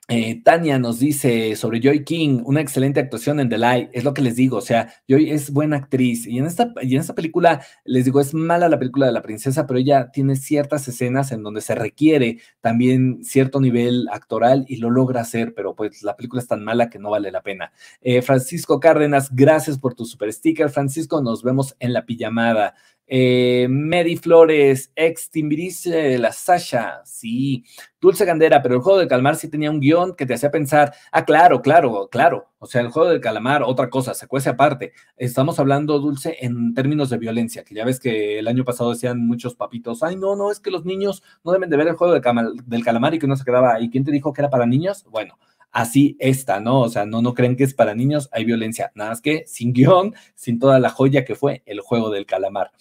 S1: Eh, Tania nos dice sobre Joy King, una excelente actuación en The Light... es lo que les digo, o sea, Joy es buena actriz y en, esta, y en esta película, les digo, es mala la película de la princesa, pero ella tiene ciertas escenas en donde se requiere también cierto nivel actoral y lo logra hacer, pero pues la película es tan mala que no vale la pena. Eh, Francisco Cárdenas, gracias por tu super sticker, Francisco, nos vemos en la pijamada. Eh, Medi Flores, ex timbirice de la Sasha, sí. Dulce Candera, pero el juego del Calamar sí tenía un guión que te hacía pensar, ah, claro, claro, claro. O sea, el juego del calamar, otra cosa, se cuece aparte. Estamos hablando, Dulce, en términos de violencia, que ya ves que el año pasado decían muchos papitos, ay, no, no, es que los niños no deben de ver el juego del, calamar y que no se quedaba ahí. ¿Quién te dijo que era para niños? Bueno, así está, ¿no? O sea, no, no creen que es para niños, hay violencia, nada más que sin guión, sin toda la joya que fue el juego del calamar.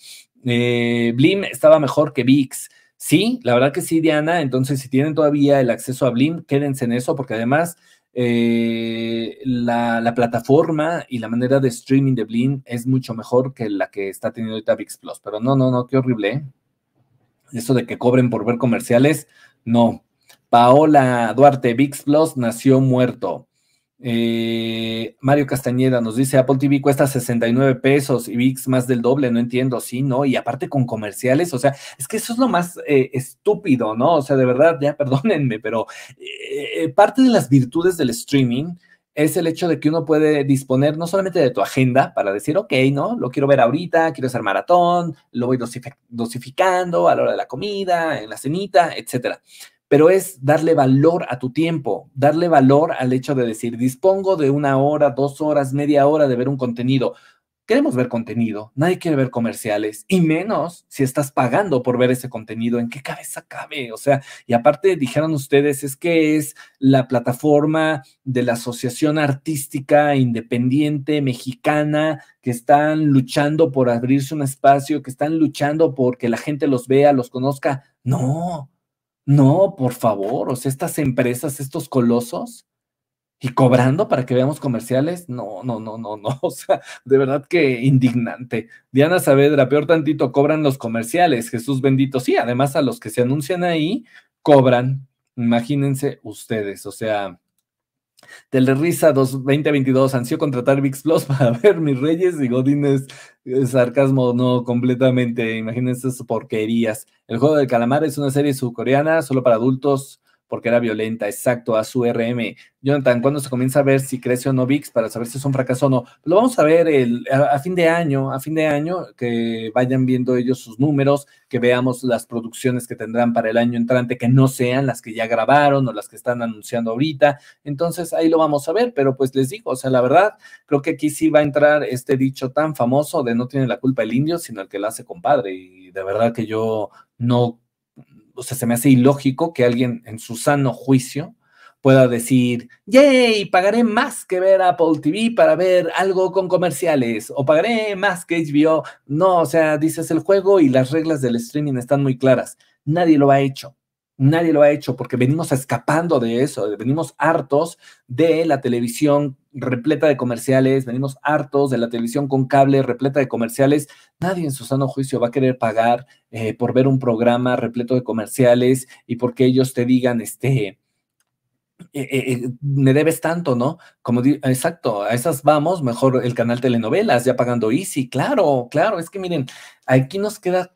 S1: Eh, Blim estaba mejor que VIX. Sí, la verdad que sí, Diana. Entonces, si tienen todavía el acceso a Blim, quédense en eso, porque además eh, la, plataforma y la manera de streaming de Blim es mucho mejor que la que está teniendo ahorita VIX Plus. Pero no, no, no, qué horrible. ¿eh? Eso de que cobren por ver comerciales, no. Paola Duarte, VIX Plus nació muerto. Eh, Mario Castañeda nos dice, Apple TV cuesta 69 pesos y VIX más del doble, no entiendo, sí, ¿no? Y aparte con comerciales, o sea, es que eso es lo más eh, estúpido, ¿no? O sea, de verdad, ya perdónenme, pero eh, parte de las virtudes del streaming es el hecho de que uno puede disponer no solamente de tu agenda para decir, ok, ¿no? Lo quiero ver ahorita, quiero hacer maratón, lo voy dosificando a la hora de la comida, en la cenita, etcétera pero es darle valor a tu tiempo, darle valor al hecho de decir, dispongo de una hora, dos horas, media hora de ver un contenido. Queremos ver contenido, nadie quiere ver comerciales, y menos si estás pagando por ver ese contenido, ¿en qué cabeza cabe? O sea, y aparte dijeron ustedes, es que es la plataforma de la Asociación Artística Independiente Mexicana que están luchando por abrirse un espacio, que están luchando porque la gente los vea, los conozca. No, no, por favor, o sea, estas empresas, estos colosos, y cobrando para que veamos comerciales, no, no, no, no, no, o sea, de verdad que indignante. Diana Saavedra, peor tantito, cobran los comerciales, Jesús bendito, sí, además a los que se anuncian ahí, cobran, imagínense ustedes, o sea, Risa 2022 ansió contratar VIX Plus para ver mis reyes y Godines eh, Sarcasmo, no, completamente. Imagínense esas porquerías. El juego del calamar es una serie subcoreana solo para adultos porque era violenta, exacto, a su RM. Jonathan, ¿cuándo se comienza a ver si crece o no VIX para saber si es un fracaso o no? Lo vamos a ver el, a, a, fin de año, a fin de año, que vayan viendo ellos sus números, que veamos las producciones que tendrán para el año entrante, que no sean las que ya grabaron o las que están anunciando ahorita. Entonces ahí lo vamos a ver, pero pues les digo, o sea, la verdad, creo que aquí sí va a entrar este dicho tan famoso de no tiene la culpa el indio, sino el que la hace compadre. Y de verdad que yo no o sea, se me hace ilógico que alguien en su sano juicio pueda decir, yay, pagaré más que ver Apple TV para ver algo con comerciales o pagaré más que HBO. No, o sea, dices el juego y las reglas del streaming están muy claras. Nadie lo ha hecho. Nadie lo ha hecho porque venimos escapando de eso, venimos hartos de la televisión repleta de comerciales, venimos hartos de la televisión con cable repleta de comerciales, nadie en su sano juicio va a querer pagar eh, por ver un programa repleto de comerciales y porque ellos te digan, este, eh, eh, eh, me debes tanto, ¿no? Como exacto, a esas vamos, mejor el canal telenovelas, ya pagando Easy, claro, claro, es que miren, aquí nos queda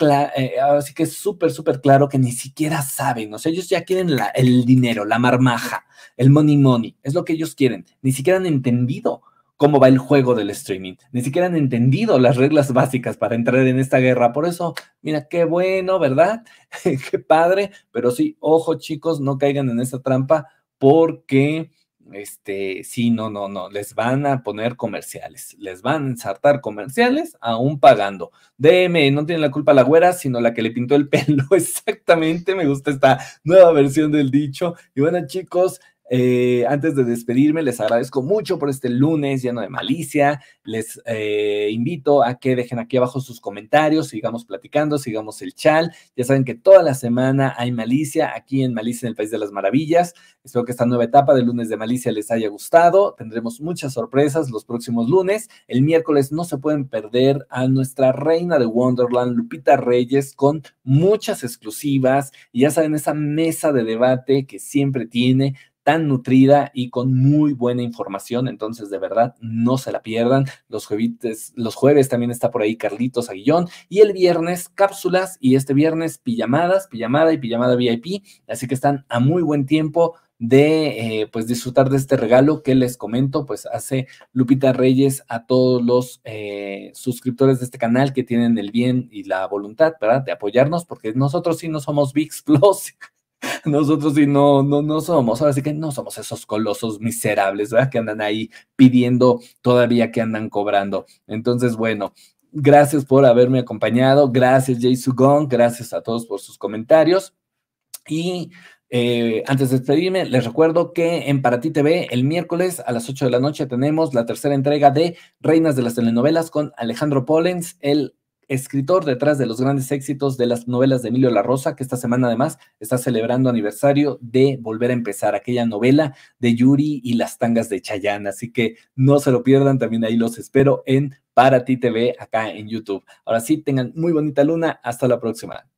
S1: así que es súper, súper claro que ni siquiera saben, o sea, ellos ya quieren el dinero, la marmaja, el money money, es lo que ellos quieren, ni siquiera han entendido cómo va el juego del streaming. Ni siquiera han entendido las reglas básicas para entrar en esta guerra. Por eso, mira, qué bueno, ¿verdad? qué padre, pero sí, ojo chicos, no caigan en esa trampa porque este, sí, no, no, no, les van a poner comerciales, les van a ensartar comerciales aún pagando. DM, no tiene la culpa la güera, sino la que le pintó el pelo. Exactamente, me gusta esta nueva versión del dicho. Y bueno, chicos, eh, antes de despedirme, les agradezco mucho por este lunes lleno de malicia. Les eh, invito a que dejen aquí abajo sus comentarios, sigamos platicando, sigamos el chal. Ya saben que toda la semana hay malicia aquí en Malicia, en el País de las Maravillas. Espero que esta nueva etapa del lunes de malicia les haya gustado. Tendremos muchas sorpresas los próximos lunes. El miércoles no se pueden perder a nuestra reina de Wonderland, Lupita Reyes, con muchas exclusivas. Y ya saben, esa mesa de debate que siempre tiene tan nutrida y con muy buena información. Entonces, de verdad, no se la pierdan. Los jueves, los jueves también está por ahí Carlitos Aguillón y el viernes cápsulas y este viernes pijamadas, pijamada y pijamada VIP. Así que están a muy buen tiempo de eh, pues disfrutar de este regalo que les comento, pues hace Lupita Reyes a todos los eh, suscriptores de este canal que tienen el bien y la voluntad, ¿verdad? De apoyarnos, porque nosotros sí no somos Big Plus Nosotros sí no, no, no somos, ahora sí que no somos esos colosos miserables, ¿verdad? Que andan ahí pidiendo todavía que andan cobrando. Entonces, bueno, gracias por haberme acompañado, gracias Jay Sugong, gracias a todos por sus comentarios. Y eh, antes de despedirme, les recuerdo que en Para Ti TV, el miércoles a las 8 de la noche, tenemos la tercera entrega de Reinas de las Telenovelas con Alejandro Pollens, el escritor detrás de los grandes éxitos de las novelas de Emilio La Rosa, que esta semana además está celebrando aniversario de Volver a empezar, aquella novela de Yuri y las tangas de Chayanne, Así que no se lo pierdan, también ahí los espero en Para Ti TV acá en YouTube. Ahora sí, tengan muy bonita luna, hasta la próxima.